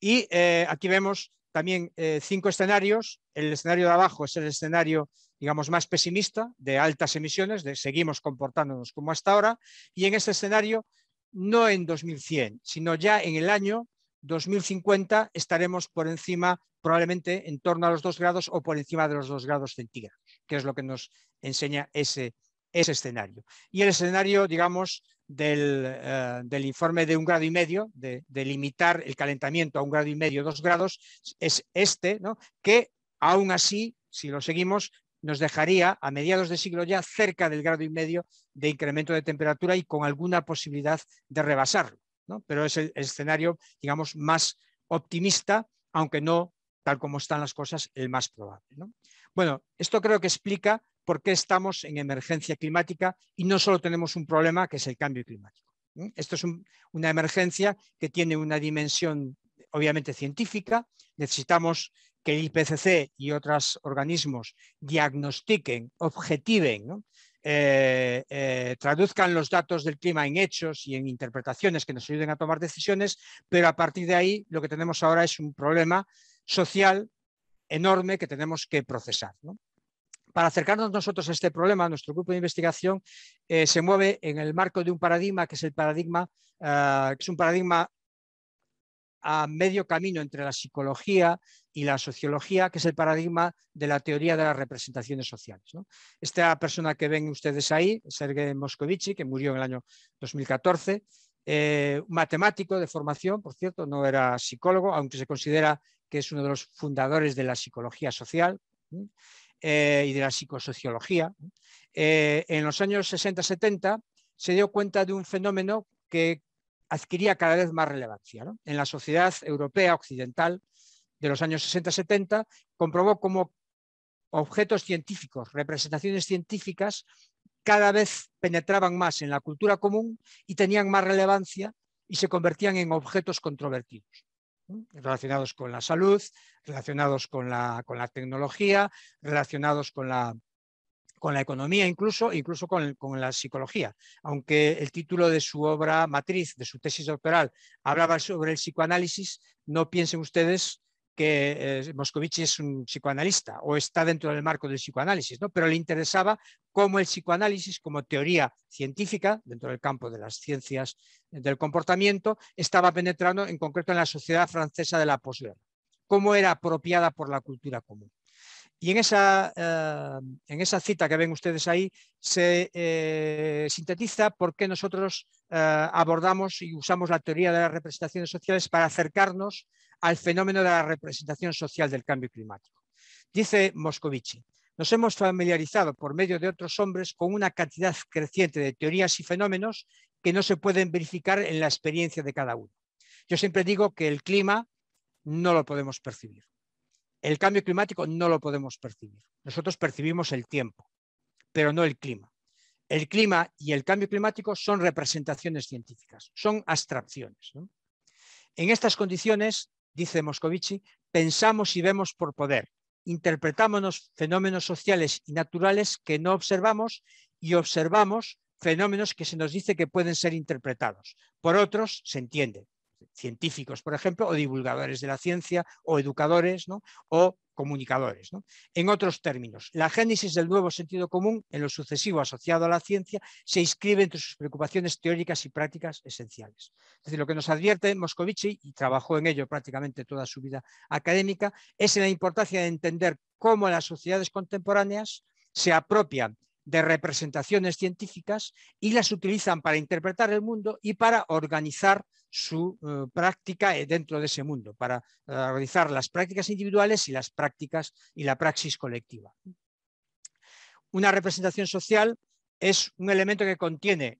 Y eh, aquí vemos también eh, cinco escenarios. El escenario de abajo es el escenario, digamos, más pesimista, de altas emisiones, de seguimos comportándonos como hasta ahora. Y en este escenario no en 2100, sino ya en el año 2050 estaremos por encima, probablemente en torno a los 2 grados o por encima de los 2 grados centígrados, que es lo que nos enseña ese, escenario. Y el escenario, digamos, eh, del, informe de un grado y medio, de, de, limitar el calentamiento a un grado y medio, dos grados, es este, ¿no? que aún así, si lo seguimos, nos dejaría a mediados de siglo ya cerca del grado y medio de incremento de temperatura y con alguna posibilidad de rebasarlo. ¿no? Pero es el, escenario, digamos, más optimista, aunque no, tal como están las cosas, el más probable. Bueno, esto creo que explica por qué estamos en emergencia climática y no solo tenemos un problema que es el cambio climático. Esto es una emergencia que tiene una dimensión obviamente científica, necesitamos que el IPCC y otros organismos diagnostiquen, objetiven, eh, eh, traduzcan los datos del clima en hechos y en interpretaciones que nos ayuden a tomar decisiones, pero a partir de ahí lo que tenemos ahora es un problema social enorme que tenemos que procesar. Para acercarnos nosotros a este problema, nuestro grupo de investigación eh, se mueve en el marco de un paradigma que es el paradigma, ah, que es un paradigma a medio camino entre la psicología y la sociología, que es el paradigma de la teoría de las representaciones sociales. Esta persona que ven ustedes ahí, Sergei Moscovici, que murió en el año 2014, eh, matemático de formación, por cierto, no era psicólogo, aunque se considera que es uno de los fundadores de la psicología social eh, y de la psicosociología. Eh, en los años 60-70 se dio cuenta de un fenómeno que adquiría cada vez más relevancia. En la sociedad europea occidental de los años 60-70 comprobó cómo objetos científicos, representaciones científicas, cada vez penetraban más en la cultura común y tenían más relevancia y se convertían en objetos controvertidos relacionados con la salud, relacionados con con la tecnología, relacionados con la, con la economía incluso, incluso con, la psicología. Aunque el título de su obra matriz, de su tesis doctoral, hablaba sobre el psicoanálisis, no piensen ustedes que eh, Moscovici es un psicoanalista o está dentro del marco del psicoanálisis, ¿no? pero le interesaba cómo el psicoanálisis, como teoría científica, dentro del campo de las ciencias del comportamiento, estaba penetrando en concreto en la sociedad francesa de la posguerra, cómo era apropiada por la cultura común. Y en esa, eh, en esa cita que ven ustedes ahí se eh, sintetiza por qué nosotros eh, abordamos y usamos la teoría de las representaciones sociales para acercarnos al fenómeno de la representación social del cambio climático. Dice Moscovici, nos hemos familiarizado por medio de otros hombres con una cantidad creciente de teorías y fenómenos que no se pueden verificar en la experiencia de cada uno. Yo siempre digo que el clima no lo podemos percibir el cambio climático no lo podemos percibir. Nosotros percibimos el tiempo, pero no el clima. El clima y el cambio climático son representaciones científicas, son abstracciones. En estas condiciones, dice Moscovici, pensamos y vemos por poder, Interpretámonos fenómenos sociales y naturales que no observamos y observamos fenómenos que se nos dice que pueden ser interpretados. Por otros, se entiende científicos, por ejemplo, o divulgadores de la ciencia, o educadores, o comunicadores. En otros términos, la génesis del nuevo sentido común, en lo sucesivo asociado a la ciencia, se inscribe entre sus preocupaciones teóricas y prácticas esenciales. Es decir, lo que nos advierte Moscovici, y trabajó en ello prácticamente toda su vida académica, es en la importancia de entender cómo las sociedades contemporáneas se apropian de representaciones científicas y las utilizan para interpretar el mundo y para organizar su eh, práctica eh, dentro de ese mundo, para eh, realizar las prácticas individuales y las prácticas y la praxis colectiva. Una representación social es un elemento que contiene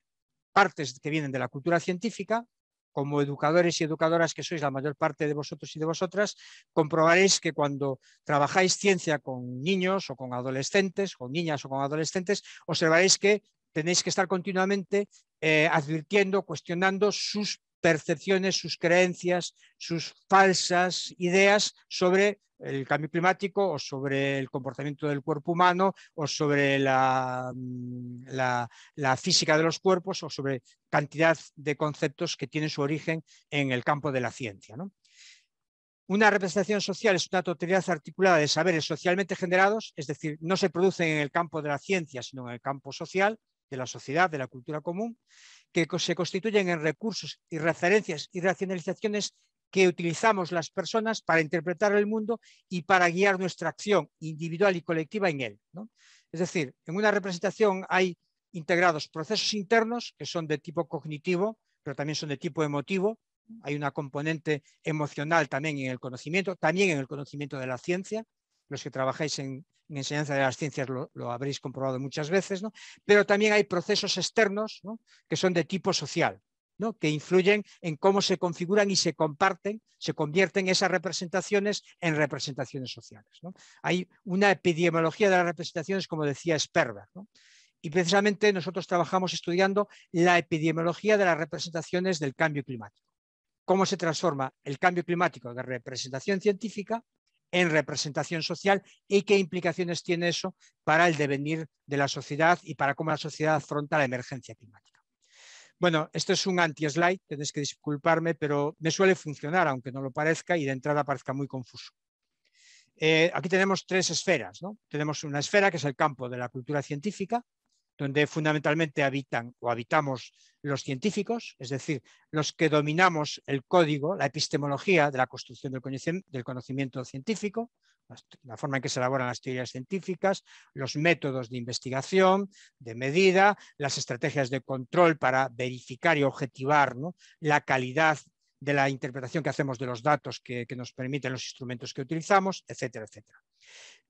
partes que vienen de la cultura científica, como educadores y educadoras que sois la mayor parte de vosotros y de vosotras, comprobaréis que cuando trabajáis ciencia con niños o con adolescentes, con niñas o con adolescentes, observaréis que tenéis que estar continuamente advirtiendo, cuestionando sus percepciones, sus creencias, sus falsas ideas sobre el cambio climático o sobre el comportamiento del cuerpo humano o sobre la, mm, física de los cuerpos o sobre cantidad de conceptos que tienen su origen en el campo de la ciencia. Una representación social es una totalidad articulada de saberes socialmente generados, es decir, no se producen en el campo de la ciencia, sino en el campo social, de la sociedad, de la cultura común, que se constituyen en recursos y referencias y racionalizaciones que utilizamos las personas para interpretar el mundo y para guiar nuestra acción individual y colectiva en él. Es decir, en una representación hay integrados procesos internos que son de tipo cognitivo, pero también son de tipo emotivo. Hay una componente emocional también en el conocimiento, también en el conocimiento de la ciencia, los que trabajáis en, enseñanza de las ciencias lo, habréis comprobado muchas veces, ¿no? pero también hay procesos externos ¿no? que son de tipo social, ¿no? que influyen en cómo se configuran y se comparten, se convierten esas representaciones en representaciones sociales. Hay una epidemiología de las representaciones, como decía Sperber, y precisamente nosotros trabajamos estudiando la epidemiología de las representaciones del cambio climático. Cómo se transforma el cambio climático de representación científica en representación social y qué implicaciones tiene eso para el devenir de la sociedad y para cómo la sociedad afronta la emergencia climática. Bueno, este es un anti-slide, tenéis que disculparme, pero me suele funcionar, aunque no lo parezca y de entrada parezca muy confuso. Eh, aquí tenemos tres esferas. Tenemos una esfera que es el campo de la cultura científica, donde fundamentalmente habitan o habitamos los científicos, es decir, los que dominamos el código, la epistemología de la construcción del conocimiento científico, la forma en que se elaboran las teorías científicas, los métodos de investigación, de medida, las estrategias de control para verificar y objetivar la calidad de la interpretación que hacemos de los datos que, nos permiten los instrumentos que utilizamos, etcétera, etcétera.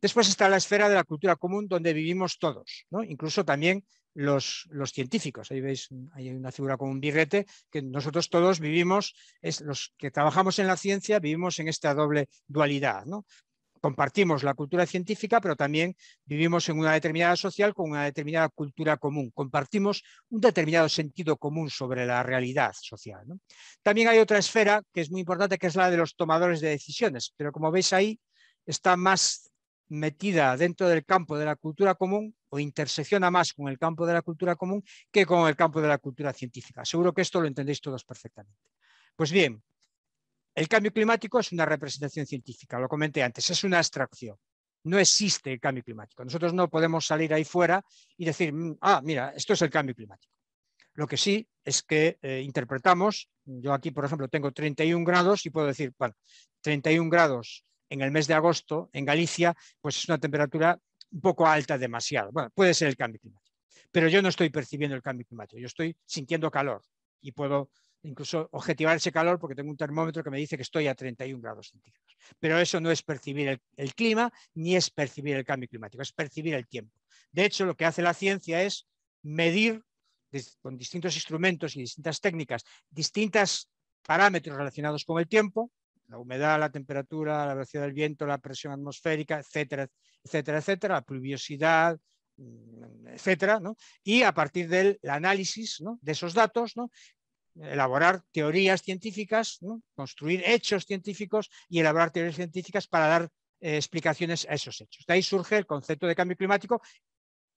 Después está la esfera de la cultura común donde vivimos todos, ¿no? incluso también los, científicos. Ahí veis, hay una figura con un birrete que nosotros todos vivimos, es, los que trabajamos en la ciencia vivimos en esta doble dualidad. ¿no? compartimos la cultura científica, pero también vivimos en una determinada social con una determinada cultura común. Compartimos un determinado sentido común sobre la realidad social. También hay otra esfera que es muy importante, que es la de los tomadores de decisiones, pero como veis ahí, está más metida dentro del campo de la cultura común o intersecciona más con el campo de la cultura común que con el campo de la cultura científica. Seguro que esto lo entendéis todos perfectamente. Pues bien, el cambio climático es una representación científica, lo comenté antes, es una abstracción. No existe el cambio climático. Nosotros no podemos salir ahí fuera y decir, mm, ah, mira, esto es el cambio climático. Lo que sí es que eh, interpretamos, yo aquí, por ejemplo, tengo 31 grados y puedo decir, bueno, 31 grados en el mes de agosto en Galicia, pues es una temperatura un poco alta demasiado. Bueno, puede ser el cambio climático, pero yo no estoy percibiendo el cambio climático, yo estoy sintiendo calor y puedo incluso objetivar ese calor porque tengo un termómetro que me dice que estoy a 31 grados centígrados. Pero eso no es percibir el, clima ni es percibir el cambio climático, es percibir el tiempo. De hecho, lo que hace la ciencia es medir con distintos instrumentos y distintas técnicas, distintos parámetros relacionados con el tiempo, la humedad, la temperatura, la velocidad del viento, la presión atmosférica, etcétera, etcétera, etcétera, la pluviosidad, mm, etcétera, y a partir del análisis de esos datos, ¿no? elaborar teorías científicas, construir hechos científicos y elaborar teorías científicas para dar eh, explicaciones a esos hechos. De ahí surge el concepto de cambio climático,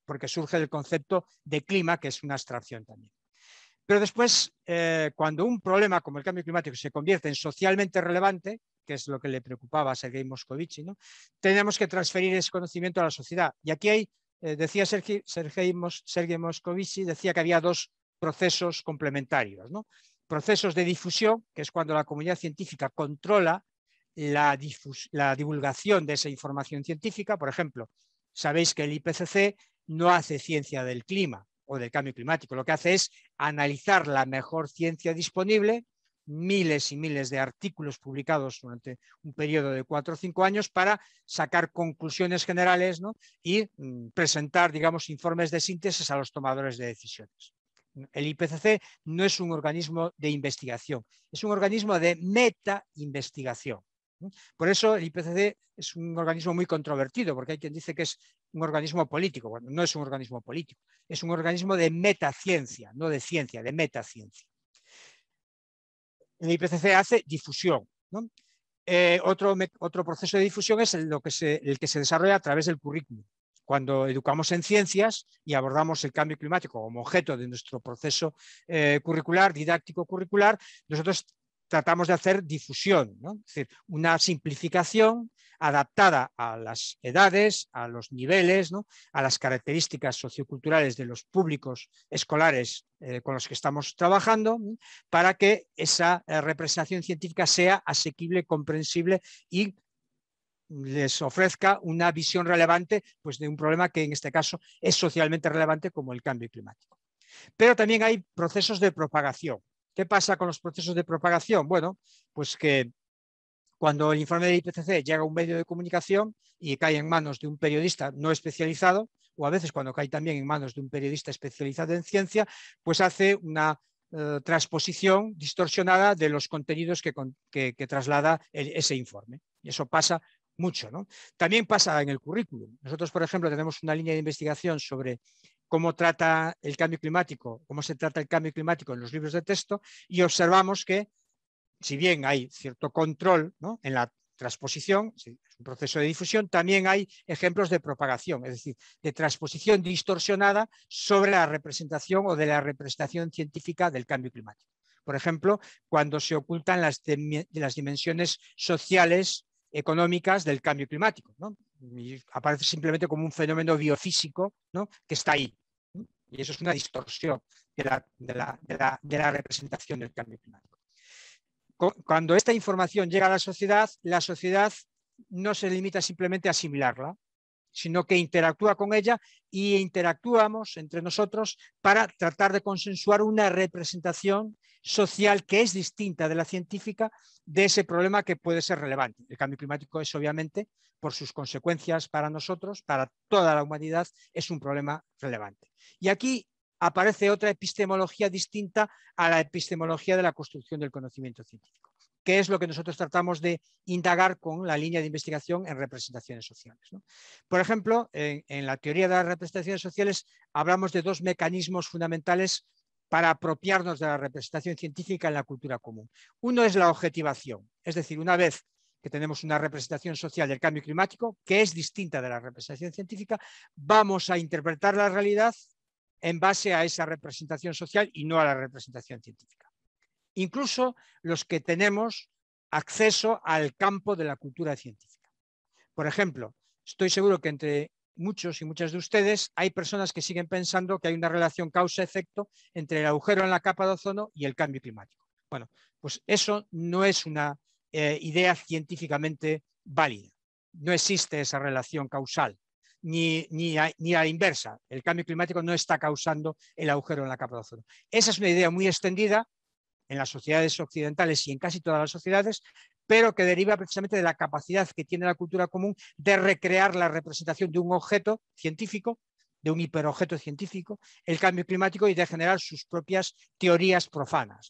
porque surge el concepto de clima, que es una abstracción también. Pero después, eh, cuando un problema como el cambio climático se convierte en socialmente relevante, que es lo que le preocupaba a Sergei Moscovici, ¿no? tenemos que transferir ese conocimiento a la sociedad. Y aquí hay, eh, decía Sergei, Sergei Moscovici, decía que había dos procesos complementarios. ¿no? Procesos de difusión, que es cuando la comunidad científica controla la, divulgación de esa información científica. Por ejemplo, sabéis que el IPCC no hace ciencia del clima o del cambio climático, lo que hace es analizar la mejor ciencia disponible, miles y miles de artículos publicados durante un periodo de cuatro o cinco años para sacar conclusiones generales y mm, presentar, digamos, informes de síntesis a los tomadores de decisiones el IPCC no es un organismo de investigación, es un organismo de meta-investigación. Por eso el IPCC es un organismo muy controvertido, porque hay quien dice que es un organismo político. Bueno, no es un organismo político, es un organismo de metaciencia, no de ciencia, de metaciencia. El IPCC hace difusión. Eh, otro, proceso de difusión es que se, el que se desarrolla a través del currículum cuando educamos en ciencias y abordamos el cambio climático como objeto de nuestro proceso eh, curricular, didáctico curricular, nosotros tratamos de hacer difusión, es decir, una simplificación adaptada a las edades, a los niveles, a las características socioculturales de los públicos escolares eh, con los que estamos trabajando, para que esa eh, representación científica sea asequible, comprensible y les ofrezca una visión relevante pues, de un problema que en este caso es socialmente relevante como el cambio climático. Pero también hay procesos de propagación. ¿Qué pasa con los procesos de propagación? Bueno, pues que cuando el informe del IPCC llega a un medio de comunicación y cae en manos de un periodista no especializado, o a veces cuando cae también en manos de un periodista especializado en ciencia, pues hace una eh, transposición distorsionada de los contenidos que, traslada ese informe. Y eso pasa mucho. ¿no? También pasa en el currículum. Nosotros, por ejemplo, tenemos una línea de investigación sobre cómo trata el cambio climático, cómo se trata el cambio climático en los libros de texto y observamos que, si bien hay cierto control en la transposición, es un proceso de difusión, también hay ejemplos de propagación, es decir, de transposición distorsionada sobre la representación o de la representación científica del cambio climático. Por ejemplo, cuando se ocultan las dimensiones sociales económicas del cambio climático. ¿no? aparece simplemente como un fenómeno biofísico ¿no? que está ahí. Y eso es una distorsión de la, representación del cambio climático. Cuando esta información llega a la sociedad, la sociedad no se limita simplemente a asimilarla, sino que interactúa con ella y interactuamos entre nosotros para tratar de consensuar una representación social que es distinta de la científica de ese problema que puede ser relevante. El cambio climático es obviamente, por sus consecuencias para nosotros, para toda la humanidad, es un problema relevante. Y aquí aparece otra epistemología distinta a la epistemología de la construcción del conocimiento científico. Qué es lo que nosotros tratamos de indagar con la línea de investigación en representaciones sociales. Por ejemplo, en, la teoría de las representaciones sociales hablamos de dos mecanismos fundamentales para apropiarnos de la representación científica en la cultura común. Uno es la objetivación, es decir, una vez que tenemos una representación social del cambio climático, que es distinta de la representación científica, vamos a interpretar la realidad en base a esa representación social y no a la representación científica incluso los que tenemos acceso al campo de la cultura científica. Por ejemplo, estoy seguro que entre muchos y muchas de ustedes hay personas que siguen pensando que hay una relación causa-efecto entre el agujero en la capa de ozono y el cambio climático. Bueno, pues eso no es una eh, idea científicamente válida. No existe esa relación causal, ni, ni, a, la inversa. El cambio climático no está causando el agujero en la capa de ozono. Esa es una idea muy extendida en las sociedades occidentales y en casi todas las sociedades, pero que deriva precisamente de la capacidad que tiene la cultura común de recrear la representación de un objeto científico, de un hiperobjeto científico, el cambio climático y de generar sus propias teorías profanas.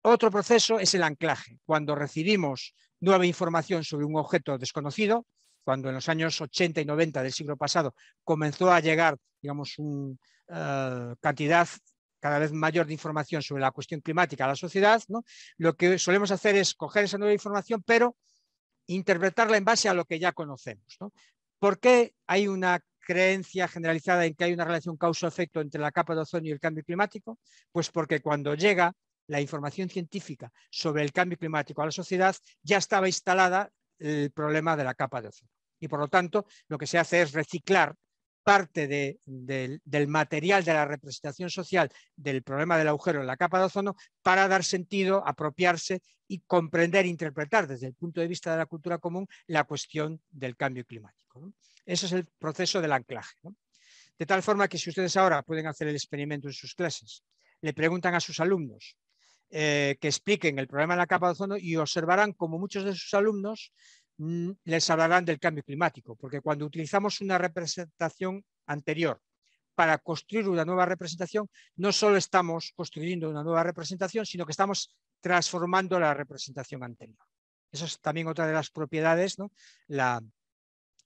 Otro proceso es el anclaje, cuando recibimos nueva información sobre un objeto desconocido, cuando en los años 80 y 90 del siglo pasado comenzó a llegar, digamos, una eh, cantidad cada vez mayor de información sobre la cuestión climática a la sociedad, lo que solemos hacer es coger esa nueva información, pero interpretarla en base a lo que ya conocemos. ¿Por qué hay una creencia generalizada en que hay una relación causa-efecto entre la capa de ozono y el cambio climático? Pues porque cuando llega la información científica sobre el cambio climático a la sociedad, ya estaba instalada el problema de la capa de ozono. Y por lo tanto, lo que se hace es reciclar parte del material de la representación social del problema del agujero en la capa de ozono para dar sentido, apropiarse y comprender, interpretar desde el punto de vista de la cultura común la cuestión del cambio climático. Ese es el proceso del anclaje. De tal forma que si ustedes ahora pueden hacer el experimento en sus clases, le preguntan a sus alumnos eh, que expliquen el problema de la capa de ozono y observarán como muchos de sus alumnos Mm, les hablarán del cambio climático, porque cuando utilizamos una representación anterior para construir una nueva representación, no solo estamos construyendo una nueva representación, sino que estamos transformando la representación anterior. Esa es también otra de las propiedades, ¿no? la,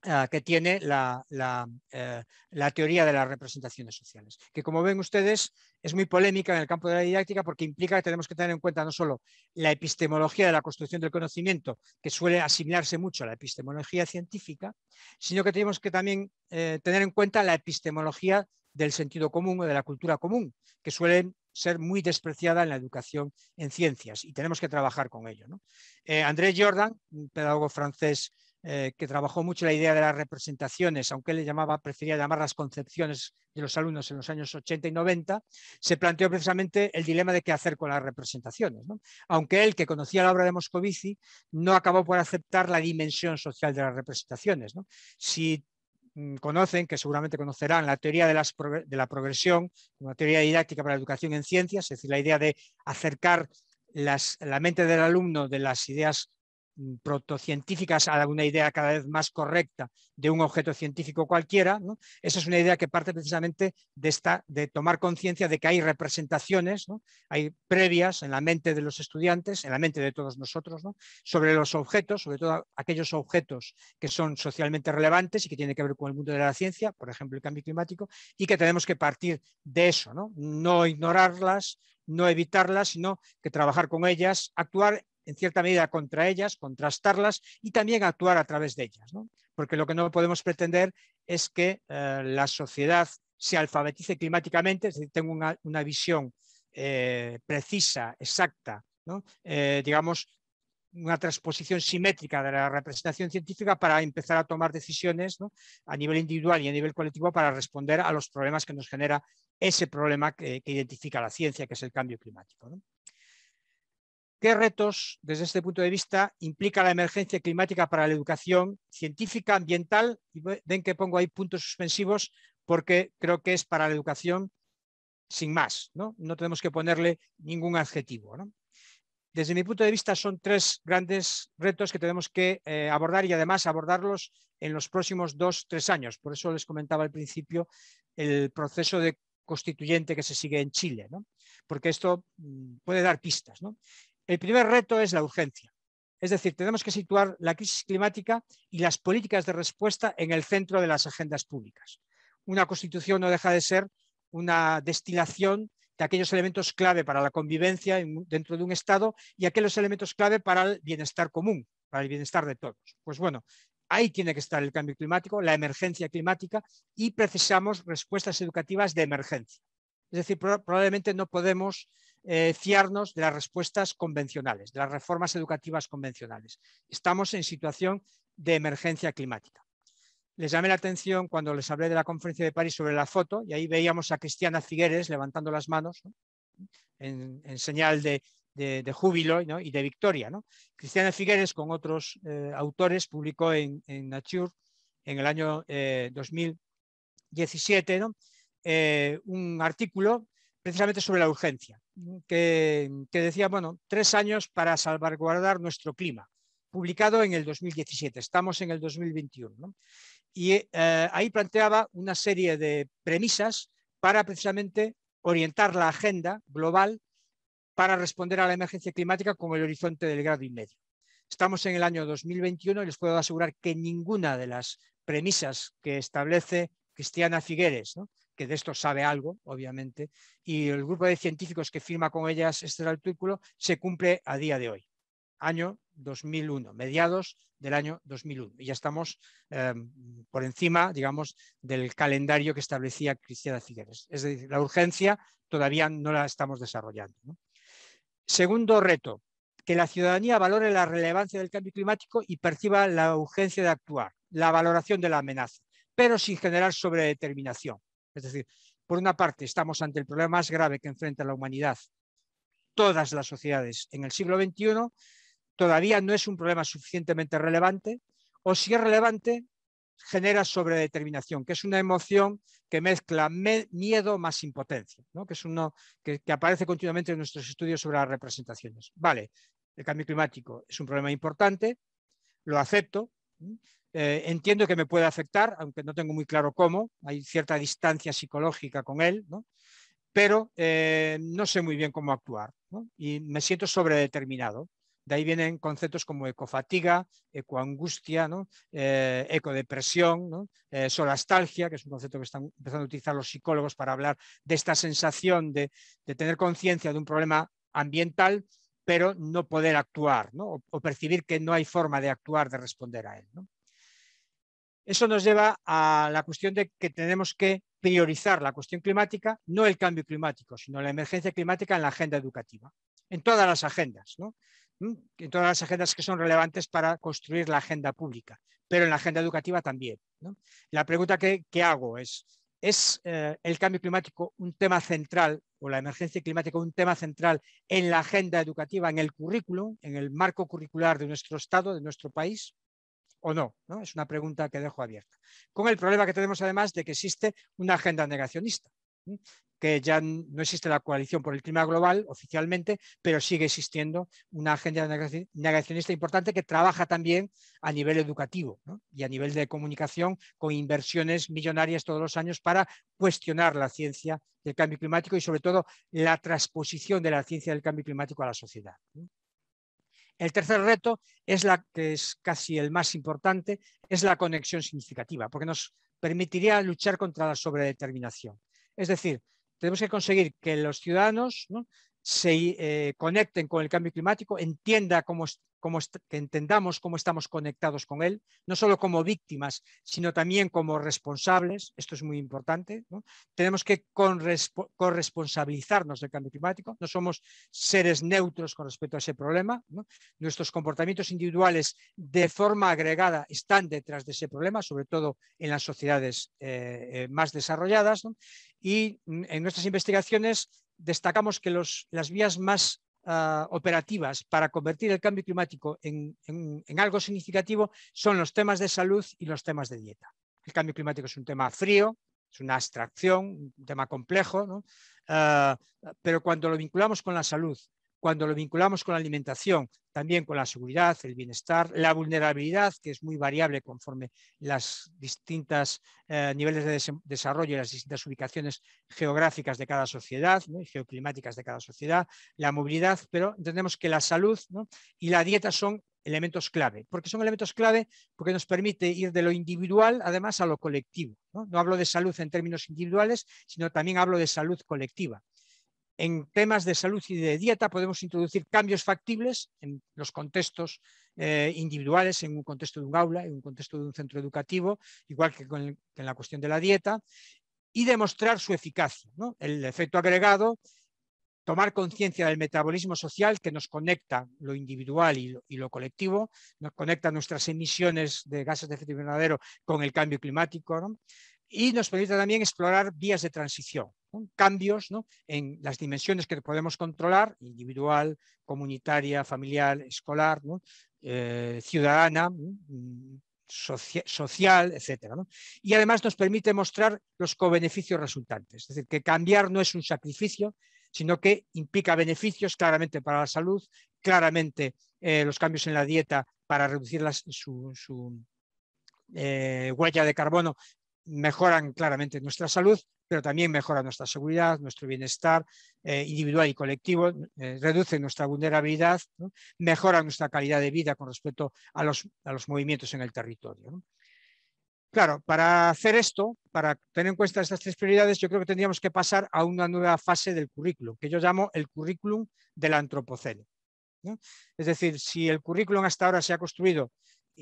Ah, que tiene eh, la, teoría de las representaciones sociales, que como ven ustedes es muy polémica en el campo de la didáctica porque implica que tenemos que tener en cuenta no solo la epistemología de la construcción del conocimiento, que suele asimilarse mucho a la epistemología científica, sino que tenemos que también eh, tener en cuenta la epistemología del sentido común o de la cultura común, que suele ser muy despreciada en la educación en ciencias y tenemos que trabajar con ello. ¿no? Eh, André Jordan, un pedagogo francés, eh, que trabajó mucho la idea de las representaciones, aunque él le llamaba, prefería llamarlas concepciones de los alumnos en los años 80 y 90, se planteó precisamente el dilema de qué hacer con las representaciones. Aunque él, que conocía la obra de Moscovici, no acabó por aceptar la dimensión social de las representaciones. Si mm, conocen, que seguramente conocerán, la teoría de, la progresión, una teoría didáctica para la educación en ciencias, es decir, la idea de acercar la mente del alumno de las ideas Mm, protocientíficas a una idea cada vez más correcta de un objeto científico cualquiera, esa es una idea que parte precisamente de, esta, de tomar conciencia de que hay representaciones, hay previas en la mente de los estudiantes, en la mente de todos nosotros, sobre los objetos, sobre todo aquellos objetos que son socialmente relevantes y que tienen que ver con el mundo de la ciencia, por ejemplo el cambio climático, y que tenemos que partir de eso, no ignorarlas, no evitarlas, sino que trabajar con ellas, actuar en cierta medida contra ellas, contrastarlas y también actuar a través de ellas. Porque lo que no podemos pretender es que eh, la sociedad se alfabetice climáticamente, es decir, tenga una, visión eh, precisa, exacta, eh, digamos, una transposición simétrica de la representación científica para empezar a tomar decisiones a nivel individual y a nivel colectivo para responder a los problemas que nos genera ese problema que, identifica la ciencia, que es el cambio climático. ¿Qué retos, desde este punto de vista, implica la emergencia climática para la educación científica, ambiental? Y ven que pongo ahí puntos suspensivos porque creo que es para la educación sin más, ¿no? No tenemos que ponerle ningún adjetivo, Desde mi punto de vista son tres grandes retos que tenemos que eh, abordar y además abordarlos en los próximos dos, tres años. Por eso les comentaba al principio el proceso de constituyente que se sigue en Chile, ¿no? porque esto mm, puede dar pistas. ¿no? El primer reto es la urgencia. Es decir, tenemos que situar la crisis climática y las políticas de respuesta en el centro de las agendas públicas. Una constitución no deja de ser una destilación de aquellos elementos clave para la convivencia dentro de un Estado y aquellos elementos clave para el bienestar común, para el bienestar de todos. Pues bueno, ahí tiene que estar el cambio climático, la emergencia climática y precisamos respuestas educativas de emergencia. Es decir, probablemente no podemos eh, fiarnos de las respuestas convencionales, de las reformas educativas convencionales. Estamos en situación de emergencia climática. Les llamé la atención cuando les hablé de la conferencia de París sobre la foto y ahí veíamos a Cristiana Figueres levantando las manos en, señal de, júbilo y de victoria. Cristiana Figueres con otros eh, autores publicó en, Nature en el año 2017 eh, eh, un artículo precisamente sobre la urgencia que, decía, bueno, tres años para salvaguardar nuestro clima, publicado en el 2017, estamos en el 2021. Y eh, ahí planteaba una serie de premisas para precisamente orientar la agenda global para responder a la emergencia climática como el horizonte del grado y medio. Estamos en el año 2021 y les puedo asegurar que ninguna de las premisas que establece Cristiana Figueres ¿no? que de esto sabe algo, obviamente, y el grupo de científicos que firma con ellas este artículo se cumple a día de hoy, año 2001, mediados del año 2001. Y ya estamos em, por encima, digamos, del calendario que establecía Cristiana Figueres. Es decir, la urgencia todavía no la estamos desarrollando. Segundo reto, que la ciudadanía valore la relevancia del cambio climático y perciba la urgencia de actuar, la valoración de la amenaza, pero sin generar sobredeterminación. Es decir, por una parte, estamos ante el problema más grave que enfrenta la humanidad, todas las sociedades en el siglo XXI, todavía no es un problema suficientemente relevante, o si es relevante, genera sobredeterminación, que es una emoción que mezcla miedo más impotencia, que es uno que, aparece continuamente en nuestros estudios sobre las representaciones. Vale, el cambio climático es un problema importante, lo acepto, eh, entiendo que me puede afectar, aunque no tengo muy claro cómo, hay cierta distancia psicológica con él, ¿no? pero eh, no sé muy bien cómo actuar ¿no? y me siento sobredeterminado. De ahí vienen conceptos como ecofatiga, ecoangustia, ¿no? Eh, ecodepresión, ¿no? solastalgia, que es un concepto que están empezando a utilizar los psicólogos para hablar de esta sensación de, de tener conciencia de un problema ambiental, pero no poder actuar ¿no? O, o, percibir que no hay forma de actuar, de responder a él. ¿no? Eso nos lleva a la cuestión de que tenemos que priorizar la cuestión climática, no el cambio climático, sino la emergencia climática en la agenda educativa, en todas las agendas, ¿no? ¿Mm? en todas las agendas que son relevantes para construir la agenda pública, pero en la agenda educativa también. La pregunta que, hago es, ¿es eh, el cambio climático un tema central o la emergencia climática un tema central en la agenda educativa, en el currículum, en el marco curricular de nuestro Estado, de nuestro país? o no? ¿no? Es una pregunta que dejo abierta. Con el problema que tenemos además de que existe una agenda negacionista, que ya no existe la coalición por el clima global oficialmente, pero sigue existiendo una agenda negacionista importante que trabaja también a nivel educativo y a nivel de comunicación con inversiones millonarias todos los años para cuestionar la ciencia del cambio climático y sobre todo la transposición de la ciencia del cambio climático a la sociedad. El tercer reto es la que es casi el más importante, es la conexión significativa, porque nos permitiría luchar contra la sobredeterminación. Es decir, tenemos que conseguir que los ciudadanos se eh, conecten con el cambio climático, entienda cómo, que entendamos cómo estamos conectados con Él, no solo como víctimas, sino también como responsables. Esto es muy importante. Tenemos que corresponsabilizarnos del cambio climático. No somos seres neutros con respecto a ese problema. Nuestros comportamientos individuales de forma agregada están detrás de ese problema, sobre todo en las sociedades eh, eh, más desarrolladas. Y en nuestras investigaciones destacamos que las vías más Ah, operativas para convertir el cambio climático en, algo significativo son los temas de salud y los temas de dieta. El cambio climático es un tema frío, es una abstracción, un tema complejo, ah, pero cuando lo vinculamos con la salud cuando lo vinculamos con la alimentación, también con la seguridad, el bienestar, la vulnerabilidad, que es muy variable conforme los distintos eh, niveles de desarrollo y las distintas ubicaciones geográficas de cada sociedad, geoclimáticas de cada sociedad, la movilidad, pero entendemos que la salud y la dieta son elementos clave, porque son elementos clave porque nos permite ir de lo individual además a lo colectivo. no hablo de salud en términos individuales, sino también hablo de salud colectiva en temas de salud y de dieta podemos introducir cambios factibles en los contextos eh, individuales, en un contexto de un aula, en un contexto de un centro educativo, igual que, en la cuestión de la dieta, y demostrar su eficacia. El efecto agregado, tomar conciencia del metabolismo social que nos conecta lo individual y lo, colectivo, nos conecta nuestras emisiones de gases de efecto invernadero con el cambio climático, y nos permite también explorar vías de transición cambios en las dimensiones que podemos controlar, individual, comunitaria, familiar, escolar, eh, ciudadana, social, etc. Y además nos permite mostrar los co-beneficios resultantes, es decir, que cambiar no es un sacrificio, sino que implica beneficios claramente para la salud, claramente eh, los cambios en la dieta para reducir su, eh, huella de carbono mejoran claramente nuestra salud, pero también mejoran nuestra seguridad, nuestro bienestar eh, individual y colectivo, eh, reducen nuestra vulnerabilidad, mejoran nuestra calidad de vida con respecto a los, movimientos en el territorio. Claro, para hacer esto, para tener en cuenta estas tres prioridades, yo creo que tendríamos que pasar a una nueva fase del currículum, que yo llamo el currículum del antropoceno. Es decir, si el currículum hasta ahora se ha construido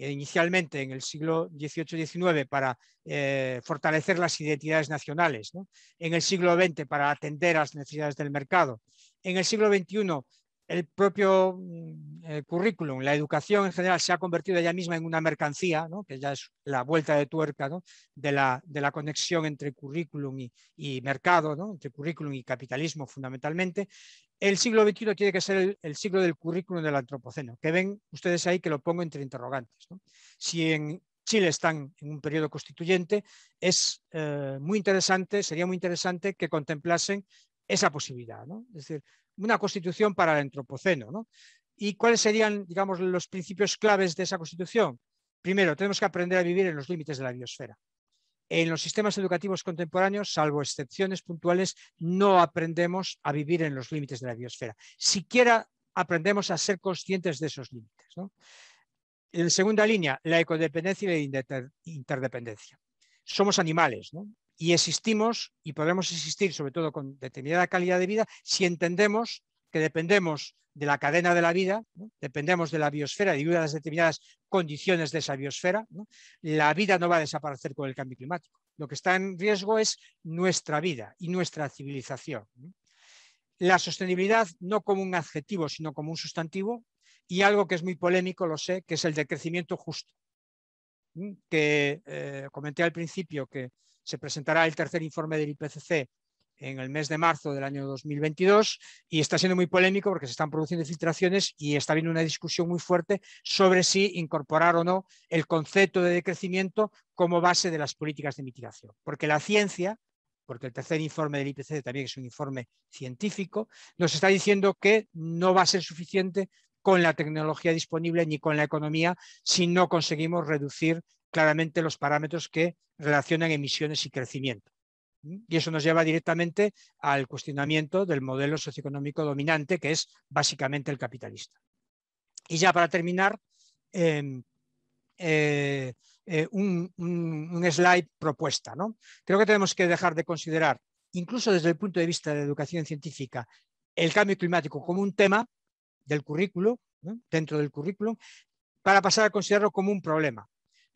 eh, inicialmente en el siglo XVIII-XIX para eh, fortalecer las identidades nacionales, en el siglo XX para atender a las necesidades del mercado, en el siglo XXI el propio mm, eh, currículum, la educación en general se ha convertido ella misma en una mercancía, que ya es la vuelta de tuerca de, la, conexión entre currículum y, mercado, entre currículum y capitalismo fundamentalmente. El siglo XXI tiene que ser el, siglo del currículum del antropoceno, que ven ustedes ahí que lo pongo entre interrogantes. Si en Chile están en un periodo constituyente, es eh, muy interesante, sería muy interesante que contemplasen esa posibilidad. ¿no? Es decir, una constitución para el antropoceno. ¿no? ¿Y cuáles serían, digamos, los principios claves de esa constitución? Primero, tenemos que aprender a vivir en los límites de la biosfera. En los sistemas educativos contemporáneos, salvo excepciones puntuales, no aprendemos a vivir en los límites de la biosfera. Siquiera aprendemos a ser conscientes de esos límites. ¿no? En segunda línea, la ecodependencia y la interdependencia. Somos animales, ¿no? y existimos y podemos existir, sobre todo con determinada calidad de vida, si entendemos que dependemos de la cadena de la vida, dependemos de la biosfera y de las determinadas condiciones de esa biosfera. La vida no va a desaparecer con el cambio climático. Lo que está en riesgo es nuestra vida y nuestra civilización. La sostenibilidad no como un adjetivo, sino como un sustantivo y algo que es muy polémico, lo sé, que es el decrecimiento justo, que eh, comenté al principio que se presentará el tercer informe del IPCC en el mes de marzo del año 2022 y está siendo muy polémico porque se están produciendo filtraciones y está habiendo una discusión muy fuerte sobre si incorporar o no el concepto de decrecimiento como base de las políticas de mitigación. Porque la ciencia, porque el tercer informe del IPCC también es un informe científico, nos está diciendo que no va a ser suficiente con la tecnología disponible ni con la economía si no conseguimos reducir claramente los parámetros que relacionan emisiones y crecimiento. Y eso nos lleva directamente al cuestionamiento del modelo socioeconómico dominante, que es básicamente el capitalista. Y ya para terminar, em, eh, eh, un, slide propuesta. ¿no? Creo que tenemos que dejar de considerar, incluso desde el punto de vista de la educación científica, el cambio climático como un tema del currículo, dentro del currículum, para pasar a considerarlo como un problema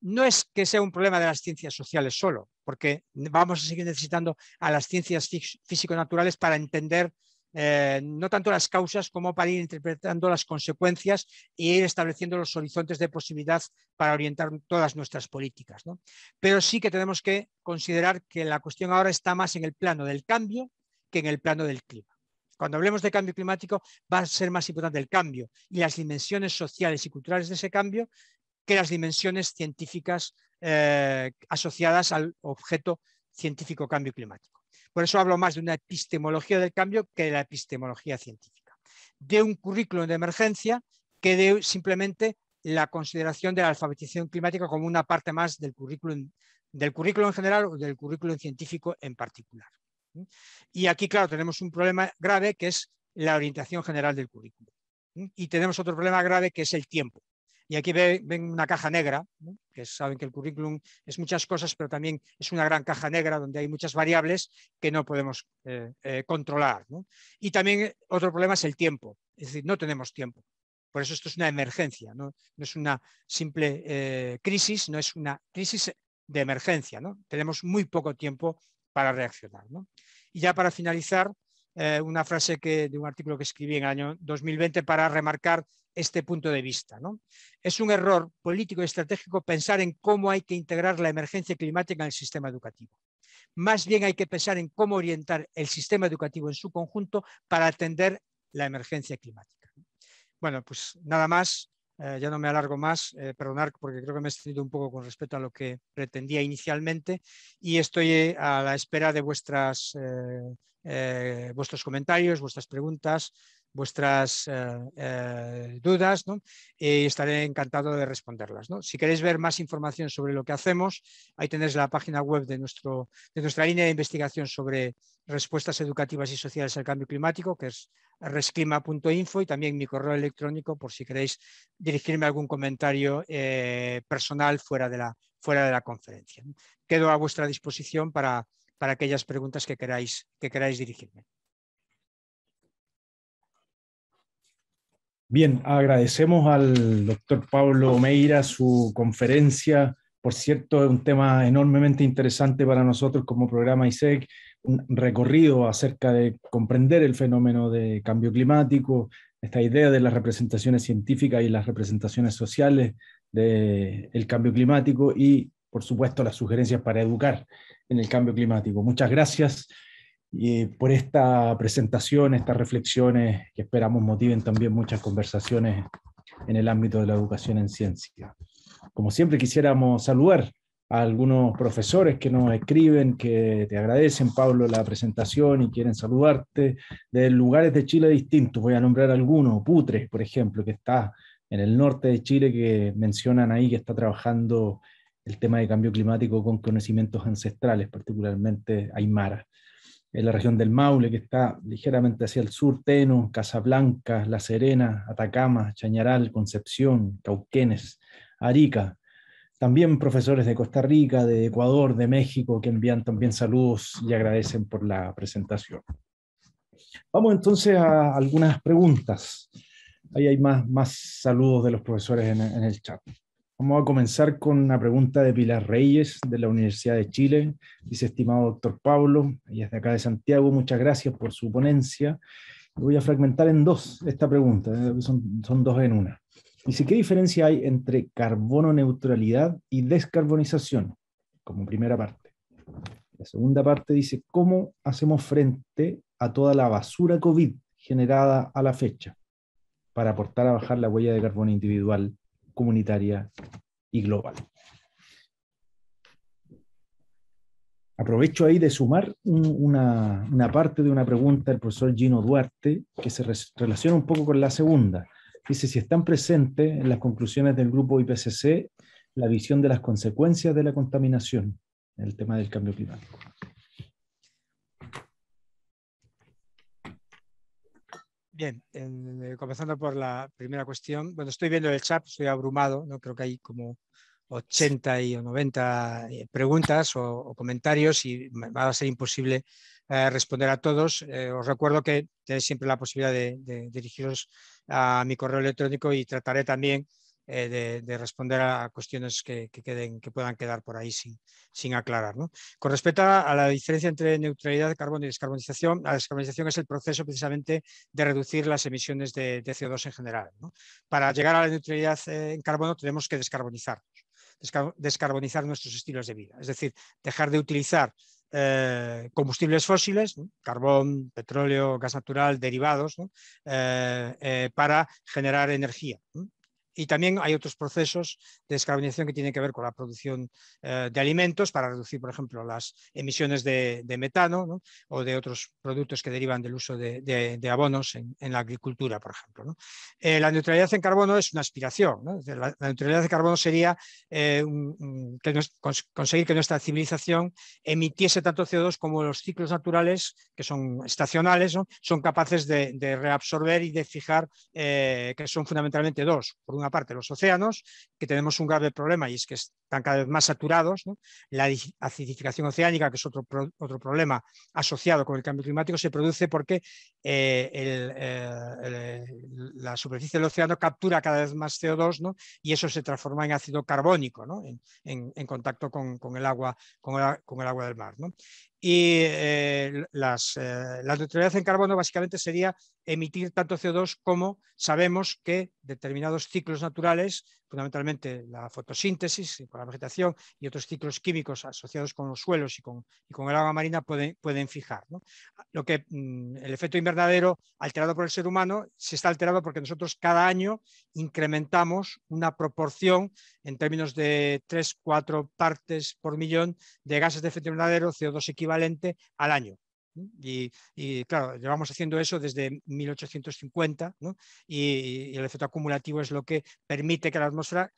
no es que sea un problema de las ciencias sociales solo, porque vamos a seguir necesitando a las ciencias físico-naturales para entender eh, no tanto las causas como para ir interpretando las consecuencias e ir estableciendo los horizontes de posibilidad para orientar todas nuestras políticas. Pero sí que tenemos que considerar que la cuestión ahora está más en el plano del cambio que en el plano del clima. Cuando hablemos de cambio climático va a ser más importante el cambio y las dimensiones sociales y culturales de ese cambio que las dimensiones científicas eh, asociadas al objeto científico cambio climático. Por eso hablo más de una epistemología del cambio que de la epistemología científica, de un currículum de emergencia que de simplemente la consideración de la alfabetización climática como una parte más del currículum, del currículum en general o del currículum científico en particular. Y aquí, claro, tenemos un problema grave que es la orientación general del currículum. Y tenemos otro problema grave que es el tiempo. Y aquí ven una caja negra, que saben que el currículum es muchas cosas, pero también es una gran caja negra donde hay muchas variables que no podemos eh, eh, controlar. Y también eh, otro problema es el tiempo, es decir, no tenemos tiempo. Por eso esto es una emergencia, no, es una simple crisis, no es una crisis de emergencia. Tenemos muy poco tiempo para reaccionar. Y ya para finalizar, una frase que, de un artículo que escribí en el año 2020 para remarcar este punto de vista. ¿no? Es un error político y estratégico pensar en cómo hay que integrar la emergencia climática en el sistema educativo. Más bien hay que pensar en cómo orientar el sistema educativo en su conjunto para atender la emergencia climática. Bueno, pues nada más. Eh, ya no me alargo más, eh, perdonar porque creo que me he extendido un poco con respecto a lo que pretendía inicialmente y estoy eh, a la espera de eh, vuestros comentarios, vuestras preguntas, vuestras eh, eh, dudas eh, y estaré encantado de responderlas. Si queréis ver más información sobre lo que hacemos, ahí tenéis la página web de, nuestra línea de investigación sobre respuestas educativas y sociales al cambio climático, que es resclima.info y también mi correo electrónico por si queréis dirigirme algún comentario personal fuera de, la, fuera de la conferencia. Quedo a vuestra disposición para, para aquellas preguntas que queráis, que queráis dirigirme. Bien, agradecemos al doctor Pablo Meira su conferencia. Por cierto, es un tema enormemente interesante para nosotros como programa ISEC, un recorrido acerca de comprender el fenómeno de cambio climático, esta idea de las representaciones científicas y las representaciones sociales del cambio climático y, por supuesto, las sugerencias para educar en el cambio climático. Muchas gracias y por esta presentación, estas reflexiones que esperamos motiven también muchas conversaciones en el ámbito de la educación en ciencia. Como siempre quisiéramos saludar a algunos profesores que nos escriben, que te agradecen, Pablo, la presentación y quieren saludarte de lugares de Chile distintos. Voy a nombrar algunos, Putres, por ejemplo, que está en el norte de Chile, que mencionan ahí que está trabajando el tema de cambio climático con conocimientos ancestrales, particularmente Aymara en la región del Maule, que está ligeramente hacia el sur, Teno, Casablanca, La Serena, Atacama, Chañaral, Concepción, Cauquenes, Arica. También profesores de Costa Rica, de Ecuador, de México, que envían también saludos y agradecen por la presentación. Vamos entonces a algunas preguntas. Ahí hay más, más saludos de los profesores en el chat. Vamos a comenzar con una pregunta de Pilar Reyes de la Universidad de Chile. Dice, estimado doctor Pablo, ella es de acá de Santiago, muchas gracias por su ponencia. Voy a fragmentar en dos esta pregunta, eh, son, son dos en una. Dice, ¿qué diferencia hay entre carbono neutralidad y descarbonización? Como primera parte. La segunda parte dice, ¿cómo hacemos frente a toda la basura COVID generada a la fecha para aportar a bajar la huella de carbono individual comunitaria y global. Aprovecho ahí de sumar una, parte de una pregunta del profesor Gino Duarte, que se relaciona un poco con la segunda. Dice si están presentes en las conclusiones del grupo IPCC la visión de las consecuencias de la contaminación, el tema del cambio climático. Bien, eh, comenzando por la primera cuestión. Bueno, estoy viendo el chat, estoy abrumado, ¿no? creo que hay como 80 y 90 eh, preguntas o, comentarios y va a ser imposible eh, responder a todos. os recuerdo que tenéis siempre la posibilidad de, dirigiros a mi correo electrónico y trataré también eh, de, responder a cuestiones que, queden, que puedan quedar por ahí sin, aclarar. Con respecto a la diferencia entre neutralidad de carbono y descarbonización, la descarbonización es el proceso precisamente de reducir las emisiones de, CO2 en general. Para llegar a la neutralidad eh, en carbono tenemos que descarbonizarnos, descarbonizar nuestros estilos de vida, es decir, dejar de utilizar eh, combustibles fósiles, carbón, petróleo, gas natural, derivados, para generar energía. Y también hay otros procesos de descarbonización que tienen que ver con la producción eh, de alimentos para reducir, por ejemplo, las emisiones de, metano o de otros productos que derivan del uso de, abonos en, la agricultura, por ejemplo. Eh, la neutralidad en carbono es una aspiración. La, neutralidad de carbono sería eh, conseguir que nuestra civilización emitiese tanto CO2 como los ciclos naturales, que son estacionales, son capaces de, reabsorber y de fijar, que son fundamentalmente dos. Aparte, parte los océanos, que tenemos un grave problema y es que están cada vez más saturados. La acidificación oceánica, que es otro, otro problema asociado con el cambio climático, se produce porque eh, eh, la superficie del océano captura cada vez más CO2 y eso se transforma en ácido carbónico en, contacto con, el agua, con, con el agua del mar. Y eh, eh, la neutralidad en carbono básicamente sería emitir tanto CO2 como sabemos que determinados ciclos naturales fundamentalmente la fotosíntesis eh, con la vegetación y otros ciclos químicos asociados con los suelos y con, el agua marina pueden, fijar. Lo que mm, el efecto invernadero alterado por el ser humano se está alterando porque nosotros cada año incrementamos una proporción en términos de 3, 4 partes por millón de gases de efecto invernadero, CO2 equivalente al año. Y, claro, llevamos haciendo eso desde 1850 y, el efecto acumulativo es lo que permite que la atmósfera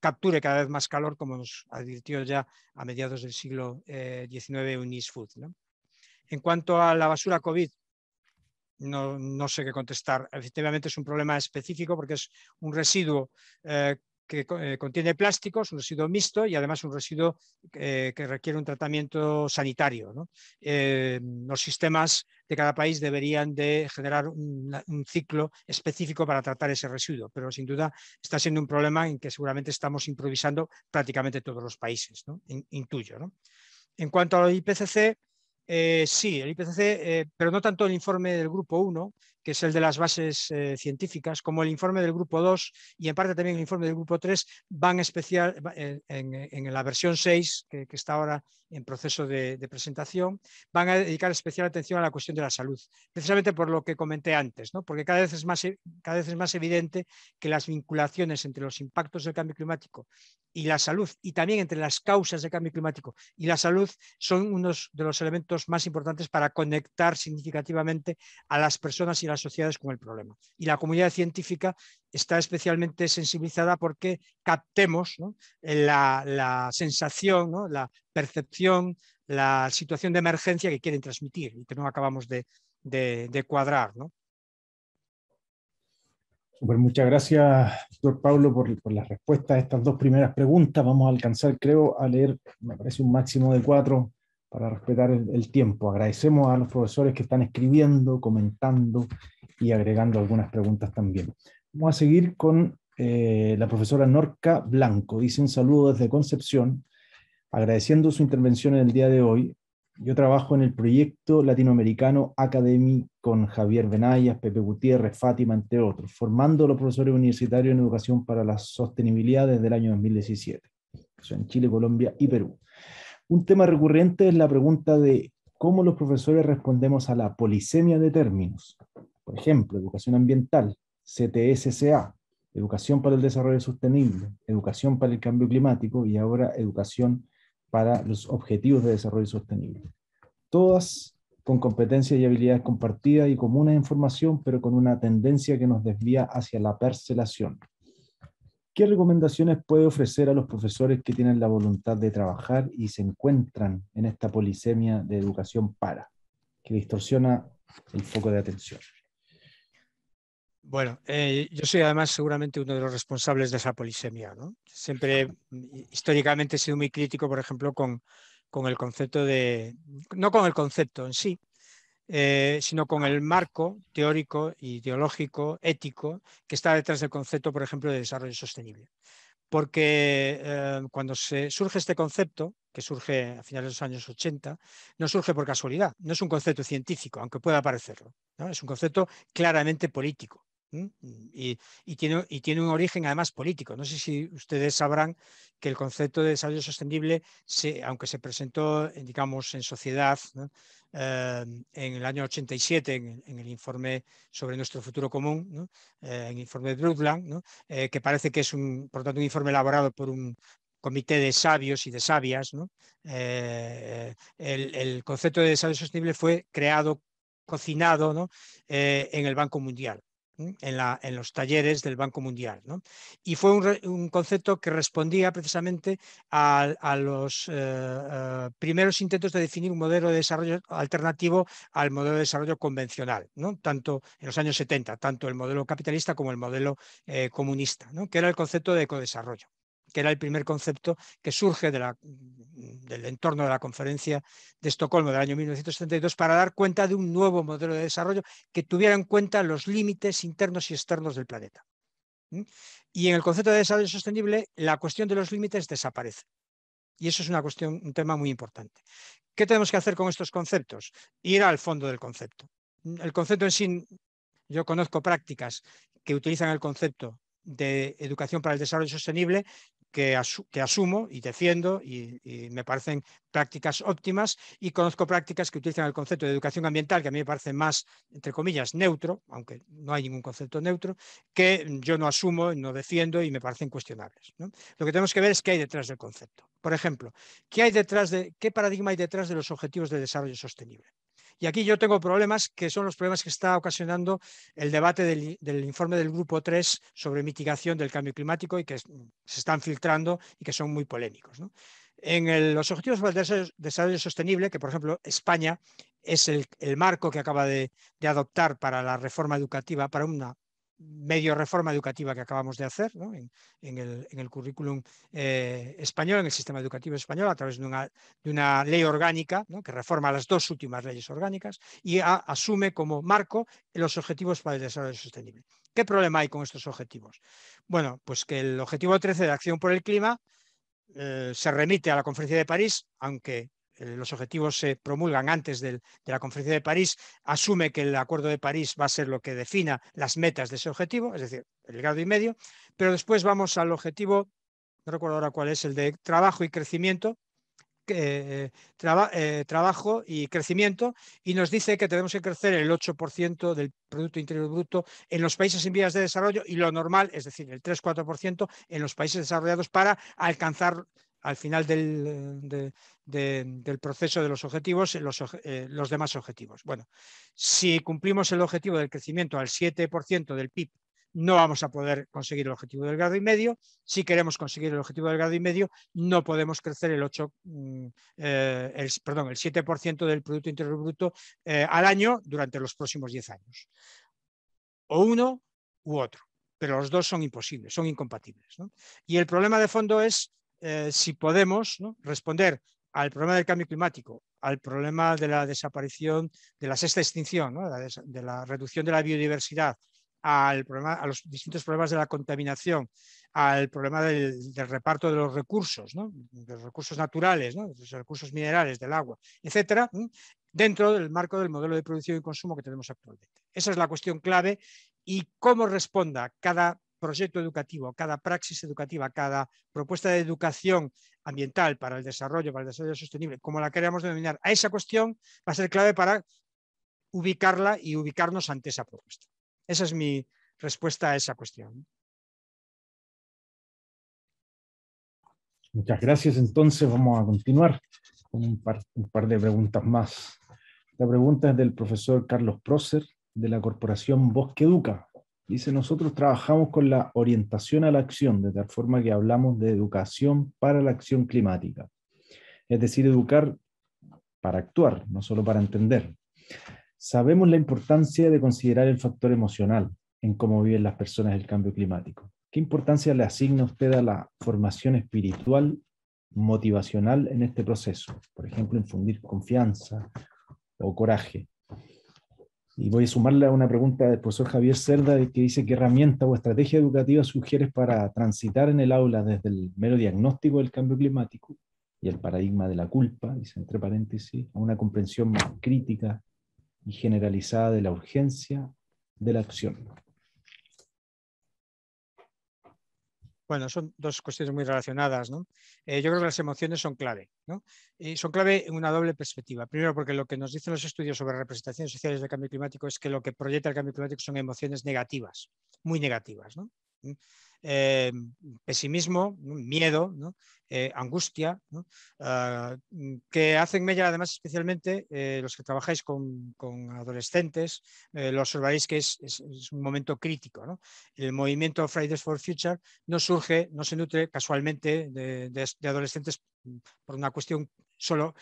capture cada vez más calor, como nos advirtió ya a mediados del siglo XIX eh, Unis Food. En cuanto a la basura COVID, no, sé qué contestar. Efectivamente es un problema específico porque es un residuo eh, que eh, contiene plásticos, un residuo mixto y además un residuo eh, que requiere un tratamiento sanitario. Eh, los sistemas de cada país deberían de generar un, ciclo específico para tratar ese residuo, pero sin duda está siendo un problema en que seguramente estamos improvisando prácticamente todos los países, intuyo. En cuanto al IPCC, eh, sí, el IPCC, eh, pero no tanto el informe del Grupo 1, que es el de las bases eh, científicas, como el informe del Grupo 2 y en parte también el informe del Grupo 3, van especial en, la versión 6, que, está ahora en proceso de, presentación, van a dedicar especial atención a la cuestión de la salud, precisamente por lo que comenté antes, ¿no? porque cada vez, es más, e, cada vez es más evidente que las vinculaciones entre los impactos del cambio climático y la salud, y también entre las causas del cambio climático y la salud, son unos de los elementos más importantes para conectar significativamente a las personas y las sociedades con el problema. Y la comunidad científica está especialmente sensibilizada porque captemos eh, la, sensación, la percepción, la situación de emergencia que quieren transmitir y que no acabamos de, cuadrar. muchas gracias, doctor Pablo, por, por las respuestas a estas dos primeras preguntas. Vamos a alcanzar, creo, a leer, me parece un máximo de cuatro para respetar el, tiempo. Agradecemos a los profesores que están escribiendo, comentando y agregando algunas preguntas también. Vamos a seguir con eh, la profesora Norca Blanco. Dice un saludo desde Concepción, agradeciendo su intervención en el día de hoy. Yo trabajo en el proyecto latinoamericano Academy con Javier Benayas, Pepe Gutiérrez, Fátima, entre otros, formando a los profesores universitarios en educación para la sostenibilidad desde el año 2017. en Chile, Colombia y Perú. Un tema recurrente es la pregunta de cómo los profesores respondemos a la polisemia de términos. Por ejemplo, educación ambiental, CTSCA, educación para el desarrollo sostenible, educación para el cambio climático y ahora educación para los objetivos de desarrollo sostenible. Todas con competencias y habilidades compartidas y comunes en formación, pero con una tendencia que nos desvía hacia la percelación. ¿Qué recomendaciones puede ofrecer a los profesores que tienen la voluntad de trabajar y se encuentran en esta polisemia de educación para, que distorsiona el foco de atención? Bueno, eh, yo soy además seguramente uno de los responsables de esa polisemia. Siempre, históricamente, he sido muy crítico, por ejemplo, con el concepto de, no con el concepto en sí, eh, sino con el marco teórico, ideológico, ético, que está detrás del concepto, por ejemplo, de desarrollo sostenible. Porque eh, cuando se surge este concepto, que surge a finales de los años 80, no surge por casualidad, no es un concepto científico, aunque pueda parecerlo, es un concepto claramente político. Mm, mm, y, tiene, un origen además político. No sé si ustedes sabrán que el concepto de desarrollo sostenible, aunque se presentó, digamos, en sociedad em, en el año 87, en, el informe sobre nuestro futuro común, eh, en el informe de Brundtland, eh, que parece que es, un, por tanto, un informe elaborado por un comité de sabios y de sabias, eh, el, concepto de desarrollo sostenible fue creado cocinado en el Banco Mundial en, los talleres del Banco Mundial. Y fue un, concepto que respondía precisamente a, los eh, eh, primeros intentos de definir un modelo de desarrollo alternativo al modelo de desarrollo convencional, tanto en los años 70, tanto el modelo capitalista como el modelo eh, comunista, que era el concepto de ecodesarrollo que era el primer concepto que surge mm, del entorno de la conferencia de Estocolmo del año 1972 para dar cuenta de un nuevo modelo de desarrollo que tuviera en cuenta los límites internos y externos del planeta. Y en el concepto de desarrollo sostenible, la cuestión de los límites desaparece. Y eso es una cuestión, un tema muy importante. ¿Qué tenemos que hacer con estos conceptos? Ir al fondo del concepto. El concepto en sí, yo conozco prácticas que utilizan el concepto de educación para el desarrollo sostenible que, asumo y defiendo y, me parecen prácticas óptimas y conozco prácticas que utilizan el concepto de educación ambiental, que a mí me parece más, entre comillas, neutro, aunque no hay ningún concepto neutro, que yo no asumo, no defiendo y me parecen cuestionables. Lo que tenemos que ver es qué hay detrás del concepto. Por ejemplo, hay detrás de, ¿qué paradigma hay detrás de los objetivos de desarrollo sostenible? Y aquí yo tengo problemas que son los problemas que está ocasionando el debate del, informe del Grupo 3 sobre mitigación del cambio climático y que se están filtrando y que son muy polémicos. En los objetivos de desarrollo sostenible, que por ejemplo España es el, marco que acaba de, adoptar para la reforma educativa, para una medio reforma educativa que acabamos de hacer en, el, currículum eh, español, en el sistema educativo español, a través de una, ley orgánica que reforma las dos últimas leyes orgánicas y asume como marco los objetivos para el desarrollo sostenible. ¿Qué problema hay con estos objetivos? Bueno, pues que el objetivo 13 de acción por el clima eh, se remite a la conferencia de París, aunque eh, los objetivos se promulgan antes de la conferencia de París, asume que el acuerdo de París va a ser lo que defina las metas de ese objetivo, es decir, el grado y medio, pero después vamos al objetivo, no recuerdo ahora cuál es, el de trabajo y crecimiento, eh, eh, trabajo y crecimiento y nos dice que tenemos que crecer el 8% del Producto Interior Bruto en los países en vías de desarrollo y lo normal, es decir, el 3-4% en los países desarrollados para alcanzar al final del, proceso de los objetivos eh, eh, los, demás objetivos. Bueno, si cumplimos el objetivo del crecimiento al 7% del PIB, no vamos a poder conseguir el objetivo del grado y medio. Si queremos conseguir el objetivo del grado y medio, no podemos crecer el 8, mm, eh, perdón, el 7% del Producto Interior Bruto al año durante los próximos 10 años. O uno u otro pero los dos son imposibles, son incompatibles. Y el problema de fondo es eh, si podemos responder al problema del cambio climático, al problema de la desaparición, de la sexta extinción, de la reducción de la biodiversidad, al problema, a los distintos problemas de la contaminación, al problema del, reparto de los recursos, de los recursos naturales, de los recursos minerales, del agua, etcétera, dentro del marco del modelo de producción y consumo que tenemos actualmente. Esa es la cuestión clave y cómo responda cada proyecto educativo, cada praxis educativa, cada propuesta de educación ambiental para el desarrollo, para el desarrollo sostenible, como la queramos denominar, a esa cuestión va a ser clave para ubicarla y ubicarnos ante esa propuesta. Esa es mi respuesta a esa cuestión. Muchas gracias. Entonces vamos a continuar con un par, de preguntas más. La pregunta es del profesor Carlos Proser de la Corporación Bosque Educa. Dice, nosotros trabajamos con la orientación a la acción, de tal forma que hablamos de educación para la acción climática. Es decir, educar para actuar, no solo para entender. Sabemos la importancia de considerar el factor emocional en cómo viven las personas el cambio climático. ¿Qué importancia le asigna usted a la formación espiritual, motivacional en este proceso? Por ejemplo, infundir confianza o coraje. Y voy a sumarle a una pregunta del profesor Javier Cerda que dice qué herramienta o estrategia educativa sugieres para transitar en el aula desde el mero diagnóstico del cambio climático y el paradigma de la culpa, dice entre paréntesis, a una comprensión más crítica y generalizada de la urgencia de la acción. Bueno, son dos cuestiones muy relacionadas. ¿no? Eh, yo creo que las emociones son clave. ¿no? Y son clave en una doble perspectiva. Primero, porque lo que nos dicen los estudios sobre representaciones sociales del cambio climático es que lo que proyecta el cambio climático son emociones negativas, muy negativas. ¿no? Eh, pesimismo, miedo, eh, angustia, ah, que hacen mella además especialmente eh, los que trabajáis con, adolescentes, lo observaréis que es, un momento crítico. El movimiento Fridays for Future no surge, no se nutre casualmente de, adolescentes por una cuestión solo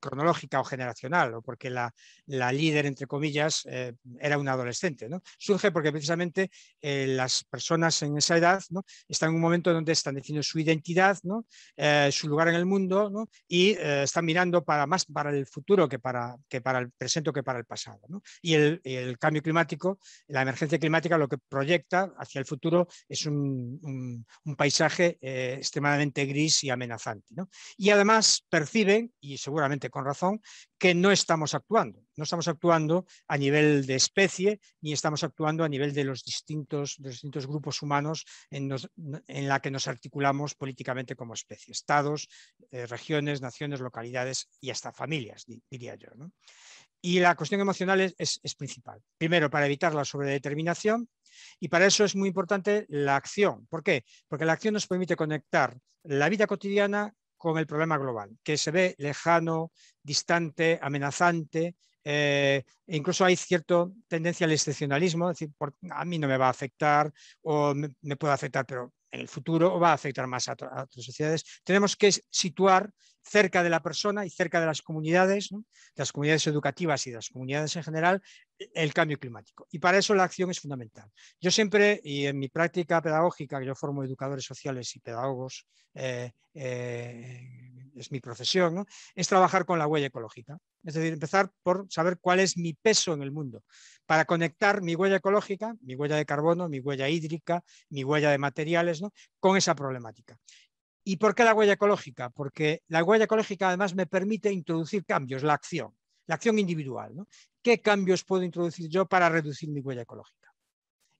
cronológica o generacional, o porque la, líder, entre comillas, era una adolescente. ¿no? Surge porque precisamente las personas en esa edad ¿no? están en un momento donde están definiendo su identidad, eh, su lugar en el mundo y eh, están mirando para más para el futuro que para, que para el presente o que para el pasado. Y el, cambio climático, la emergencia climática lo que proyecta hacia el futuro es un, paisaje eh, extremadamente gris y amenazante. Y además perciben, y seguramente con razón, que no estamos actuando. No estamos actuando a nivel de especie, ni estamos actuando a nivel de los distintos, distintos grupos humanos en, la que nos articulamos políticamente como especie, estados, eh, regiones, naciones, localidades y hasta familias, diría yo. Y la cuestión emocional es, es, principal. Primero, para evitar la sobredeterminación y para eso es muy importante la acción. ¿Por qué? Porque la acción nos permite conectar la vida cotidiana con el problema global, que se ve lejano, distante, amenazante. e incluso hay cierta tendencia al excepcionalismo, es decir, a mí no me va a afectar o me, puede afectar, pero en el futuro va a afectar más a, otras sociedades. Tenemos que situar cerca de la persona y cerca de las comunidades, de las comunidades educativas y de las comunidades en general, e, el cambio climático. Y para eso la acción es fundamental. Yo siempre, y en mi práctica pedagógica, que yo formo educadores sociales y pedagogos, eh, eh, es mi profesión, es trabajar con la huella ecológica. Es decir, empezar por saber cuál es mi peso en el mundo, para conectar mi huella ecológica, mi huella de carbono, mi huella hídrica, mi huella de materiales, con esa problemática. ¿Y por qué la huella ecológica? Porque la huella ecológica además me permite introducir cambios, la acción, la acción individual. ¿Qué cambios puedo introducir yo para reducir mi huella ecológica?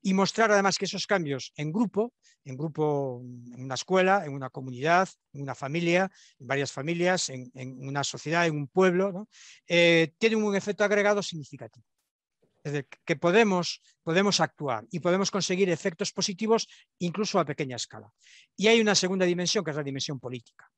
Y mostrar además que esos cambios en grupo, en grupo, en una escuela, en una comunidad, en una familia, en varias familias, en, una sociedad, en un pueblo, eh, tienen un efecto agregado significativo. Es decir, que podemos, podemos actuar y podemos conseguir efectos positivos incluso a pequeña escala. Y hay una segunda dimensión, que es la dimensión política.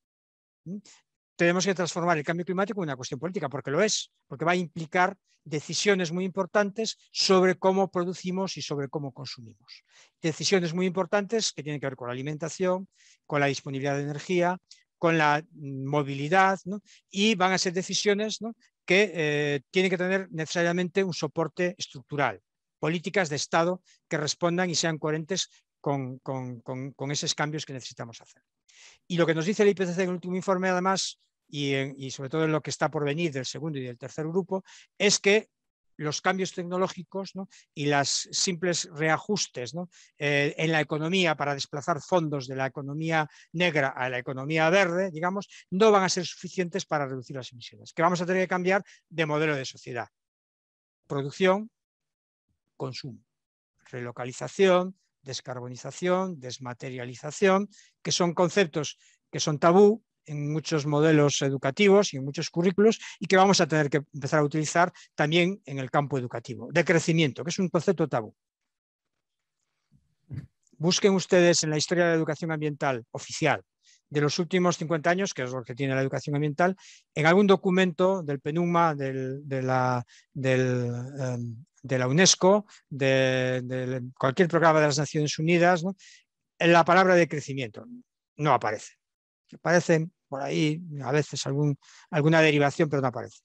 Tenemos que transformar el cambio climático en una cuestión política, porque lo es, porque va a implicar decisiones muy importantes sobre cómo producimos y sobre cómo consumimos. Decisiones muy importantes que tienen que ver con la alimentación, con la disponibilidad de energía, con la mm, movilidad, y van a ser decisiones que eh, tiene que tener necesariamente un soporte estructural, políticas de Estado que respondan y sean coherentes con, esos cambios que necesitamos hacer. Y lo que nos dice el IPCC en el último informe, además, y, y sobre todo en lo que está por venir del segundo y del tercer grupo, es que los cambios tecnológicos y las simples reajustes eh, en la economía para desplazar fondos de la economía negra a la economía verde, digamos, no van a ser suficientes para reducir las emisiones, que vamos a tener que cambiar de modelo de sociedad. Producción, consumo, relocalización, descarbonización, desmaterialización, que son conceptos que son tabú, en muchos modelos educativos y en muchos currículos y que vamos a tener que empezar a utilizar también en el campo educativo, de crecimiento, que es un concepto tabú. Busquen ustedes en la historia de la educación ambiental oficial de los últimos 50 años, que es lo que tiene la educación ambiental, en algún documento del PENUMA, del, de, la, em, de, la, UNESCO, de, cualquier programa de las Naciones Unidas, en la palabra de crecimiento no aparece Parecen, por ahí, a veces algún, alguna derivación, pero no aparece.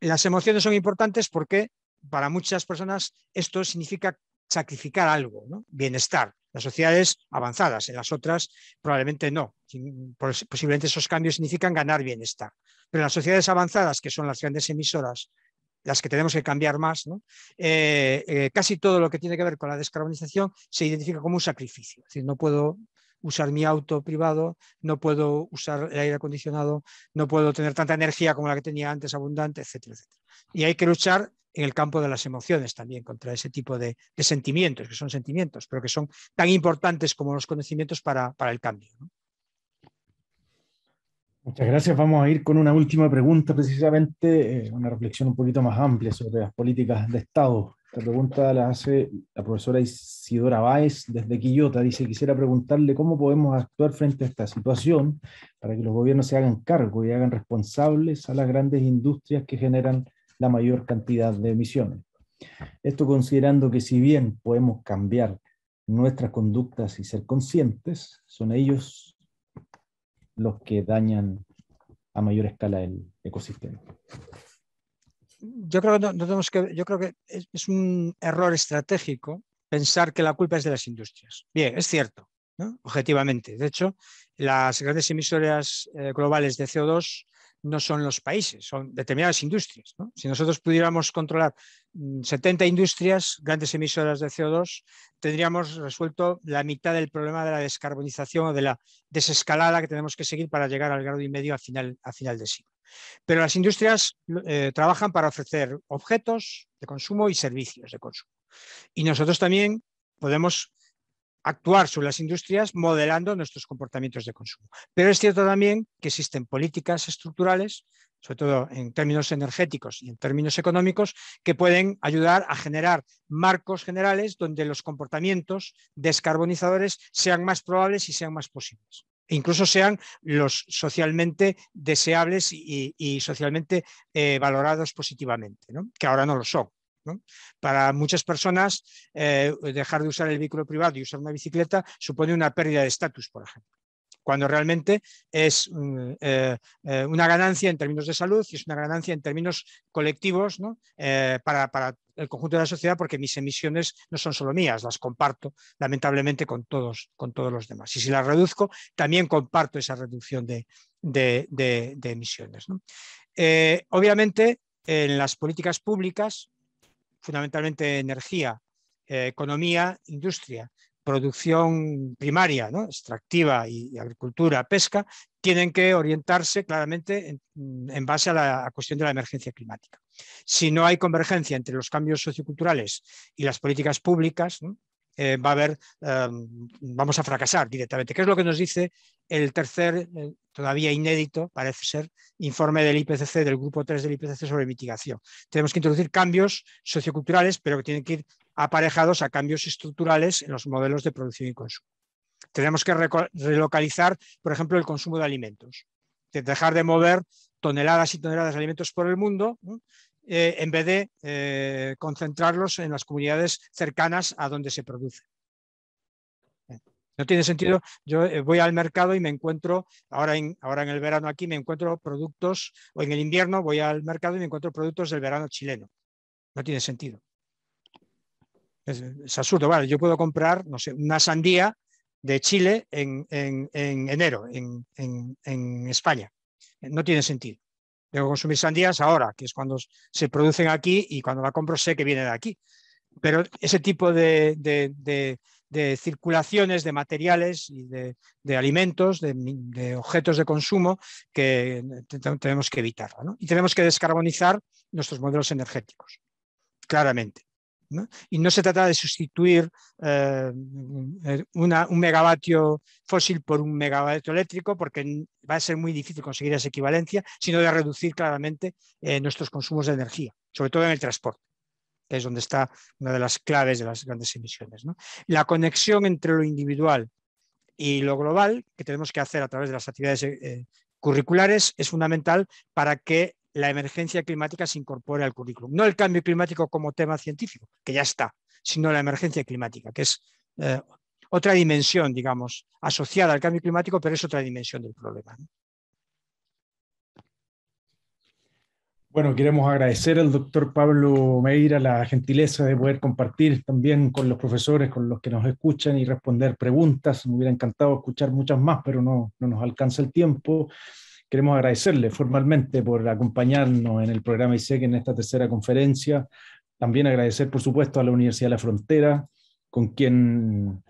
Las emociones son importantes porque para muchas personas esto significa sacrificar algo, ¿no? bienestar. Las sociedades avanzadas, en las otras probablemente no. Pues, posiblemente esos cambios significan ganar bienestar. Pero en las sociedades avanzadas, que son las grandes emisoras, las que tenemos que cambiar más, ¿no? Eh, eh, casi todo lo que tiene que ver con la descarbonización se identifica como un sacrificio. Es decir, no puedo usar mi auto privado, no puedo usar el aire acondicionado, no puedo tener tanta energía como la que tenía antes, abundante, etcétera, etcétera. Y hay que luchar en el campo de las emociones también contra ese tipo de, sentimientos, que son sentimientos, pero que son tan importantes como los conocimientos para, el cambio. Muchas gracias. Vamos a ir con una última pregunta, precisamente, eh, una reflexión un poquito más amplia sobre las políticas de Estado. Esta pregunta la hace la profesora Isidora Báez desde Quillota. Dice, quisiera preguntarle cómo podemos actuar frente a esta situación para que los gobiernos se hagan cargo y hagan responsables a las grandes industrias que generan la mayor cantidad de emisiones. Esto considerando que si bien podemos cambiar nuestras conductas y ser conscientes, son ellos los que dañan a mayor escala el ecosistema yo creo que no, tenemos que, yo creo que es, un error estratégico pensar que la culpa es de las industrias. Bien, es cierto, objetivamente. De hecho, las grandes emisoras eh, globales de CO2 no son los países, son determinadas industrias. Si nosotros pudiéramos controlar 70 mm, industrias, grandes emisoras de CO2, tendríamos resuelto la mitad del problema de la descarbonización o de la desescalada que tenemos que seguir para llegar al grado y medio a final, a final de siglo. Pero las industrias eh, trabajan para ofrecer objetos de consumo y servicios de consumo. Y nosotros también podemos actuar sobre las industrias modelando nuestros comportamientos de consumo. Pero es cierto también que existen políticas estructurales, sobre todo en términos energéticos y en términos económicos, que pueden ayudar a generar marcos generales donde los comportamientos descarbonizadores sean más probables y sean más posibles. E incluso sean los socialmente deseables y, socialmente eh, valorados positivamente, que ahora no lo son. Para muchas personas, eh, dejar de usar el vehículo privado y usar una bicicleta supone una pérdida de estatus, por ejemplo cuando realmente es mm, eh, eh, una ganancia en términos de salud y es una ganancia en términos colectivos para, el conjunto de la sociedad porque mis emisiones no son solo mías, las comparto lamentablemente con todos, con todos los demás. Y si las reduzco, también comparto esa reducción de, emisiones. obviamente, en las políticas públicas, fundamentalmente energía, eh, economía, industria, producción primaria, extractiva y, agricultura, pesca, tienen que orientarse claramente en, base a la cuestión de la emergencia climática. Si no hay convergencia entre los cambios socioculturales y las políticas públicas, eh, va a haber, eh, vamos a fracasar directamente, ¿Qué es lo que nos dice el tercer, eh, todavía inédito, parece ser, informe del IPCC, del grupo 3 del IPCC sobre mitigación. Tenemos que introducir cambios socioculturales, pero que tienen que ir aparejados a cambios estructurales en los modelos de producción y consumo. Tenemos que relocalizar, por ejemplo, el consumo de alimentos, dejar de mover toneladas y toneladas de alimentos por el mundo ¿no? Eh, en vez de eh, concentrarlos en las comunidades cercanas a donde se produce. Eh, no tiene sentido, yo voy al mercado y me encuentro, ahora en, ahora en el verano aquí, me encuentro productos, o en el invierno voy al mercado y me encuentro productos del verano chileno. No tiene sentido. Es, absurdo, vale, yo puedo comprar, no sé, una sandía de Chile en enero, en España. No tiene sentido que consumir sandías ahora, que es cuando se producen aquí y cuando la compro sé que viene de aquí. Pero ese tipo de, circulaciones de materiales y de, alimentos, de, objetos de consumo que tenemos que evitar. Y tenemos que descarbonizar nuestros modelos energéticos, claramente. Y no se trata de sustituir eh, eh, un megavatio fósil por un megavatio eléctrico, porque va a ser muy difícil conseguir esa equivalencia, sino de reducir claramente eh, nuestros consumos de energía, sobre todo en el transporte que es donde está una de las claves de las grandes emisiones. La conexión entre lo individual y lo global que tenemos que hacer a través de las actividades curriculares es fundamental para que la emergencia climática se incorpore al currículum. No el cambio climático como tema científico, que ya está, sino la emergencia climática, que es eh, otra dimensión, digamos, asociada al cambio climático, pero es otra dimensión del problema. Bueno, queremos agradecer al doctor Pablo Meira la gentileza de poder compartir también con los profesores, con los que nos escuchan y responder preguntas. Me hubiera encantado escuchar muchas más, pero no, no nos alcanza el tiempo. Queremos agradecerle formalmente por acompañarnos en el programa ISEC e en esta tercera conferencia. También agradecer, por supuesto, a la Universidad de la Frontera, con quien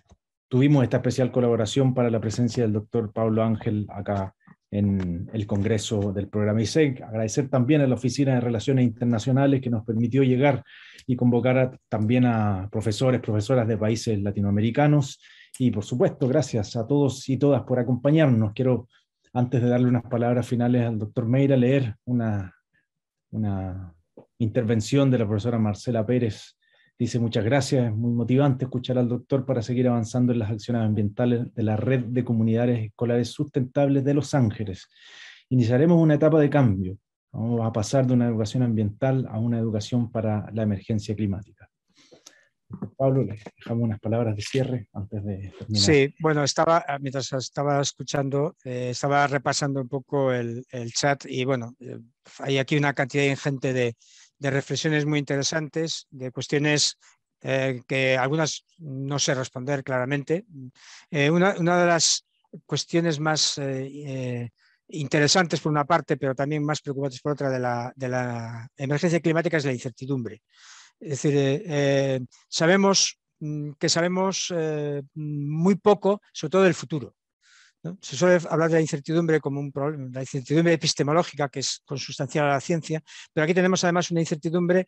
tuvimos esta especial colaboración para la presencia del doctor Pablo Ángel acá en el Congreso del programa ISEC. E agradecer también a la Oficina de Relaciones Internacionales que nos permitió llegar y convocar también a profesores, profesoras de países latinoamericanos. Y por supuesto, gracias a todos y todas por acompañarnos. Quiero antes de darle unas palabras finales al doctor Meira, leer una, una intervención de la profesora Marcela Pérez. Dice, muchas gracias, es muy motivante escuchar al doctor para seguir avanzando en las acciones ambientales de la red de comunidades escolares sustentables de Los Ángeles. Iniciaremos una etapa de cambio. Vamos a pasar de una educación ambiental a una educación para la emergencia climática. Pablo, le dejamos unas palabras de cierre antes de terminar. Sí, bueno, estaba, ah, mientras estaba escuchando, eh, estaba repasando un poco el, chat y bueno, eh, hay aquí una cantidad ingente de, reflexiones muy interesantes, de cuestiones eh, que algunas no sé responder claramente. Una, de las cuestiones más interesantes por una parte, pero también más preocupantes por otra de la emergencia climática es la incertidumbre. Es decir, eh, eh, sabemos mm, que sabemos eh, muy poco, sobre todo del futuro. Se suele hablar de la incertidumbre como un problema, la incertidumbre epistemológica, que es consustancial a la ciencia, pero aquí tenemos además una incertidumbre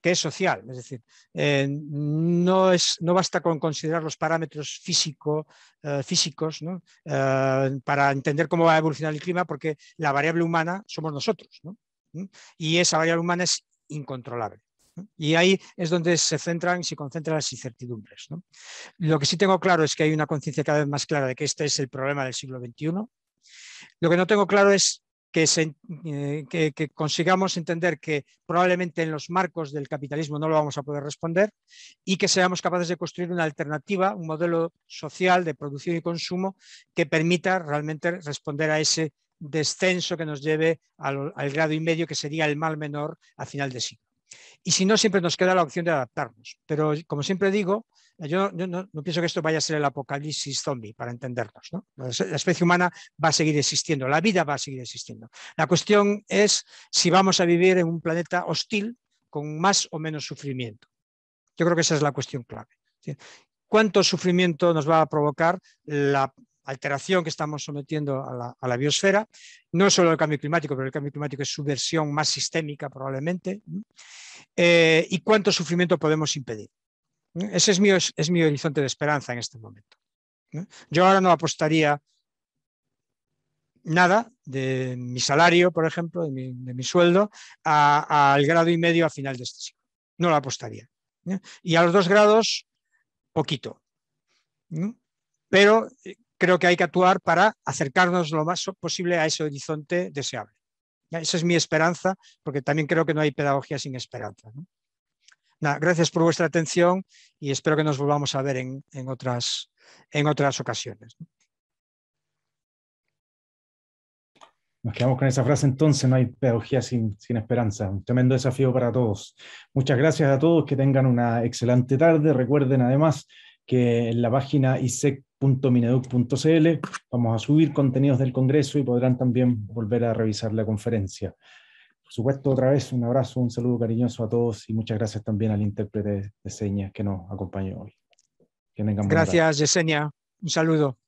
que es social, es decir, no, es, no basta con considerar los parámetros físicos para entender cómo va a evolucionar el clima, porque la variable humana somos nosotros, ¿Mm? y esa variable humana es incontrolable. Y ahí es donde se centran, y se concentran las incertidumbres. Lo que sí tengo claro es que hay una conciencia cada vez más clara de que este es el problema del siglo XXI. Lo que no tengo claro es eh, que, consigamos entender que probablemente en los marcos del capitalismo no lo vamos a poder responder y que seamos capaces de construir una alternativa, un modelo social de producción y consumo que permita realmente responder a ese descenso que nos lleve al, al grado y medio que sería el mal menor a final de siglo. Y si no, siempre nos queda la opción de adaptarnos. Pero como siempre digo, yo, no, pienso que esto vaya a ser el apocalipsis zombie, para entendernos. La especie humana va a seguir existiendo, la vida va a seguir existiendo. La cuestión es si vamos a vivir en un planeta hostil con más o menos sufrimiento. Yo creo que esa es la cuestión clave. ¿Cuánto sufrimiento nos va a provocar la alteración que estamos sometiendo a la, biosfera, no solo el cambio climático, pero el cambio climático es su versión más sistémica probablemente, eh, y cuánto sufrimiento podemos impedir. Ese es mi, es mi horizonte de esperanza en este momento. Yo ahora no apostaría nada de mi salario, por ejemplo, de mi, de mi sueldo, al grado y medio a final de este siglo. No lo apostaría. Y a los dos grados, poquito. Pero eh, creo que hay que actuar para acercarnos lo más posible a ese horizonte deseable. Esa es mi esperanza, porque también creo que no hay pedagogía sin esperanza. gracias por vuestra atención y espero que nos volvamos a ver en, en otras, en otras ocasiones. Nos quedamos con esa frase entonces, no hay pedagogía sin, sin, esperanza. Un tremendo desafío para todos. Muchas gracias a todos, que tengan una excelente tarde. Recuerden además que en la página ISEC .mineduc.cl Vamos a subir contenidos del Congreso y podrán también volver a revisar la conferencia. Por supuesto, otra vez un abrazo, un saludo cariñoso a todos y muchas gracias también al intérprete de señas que nos acompañó hoy. gracias, Yesenia. Un saludo.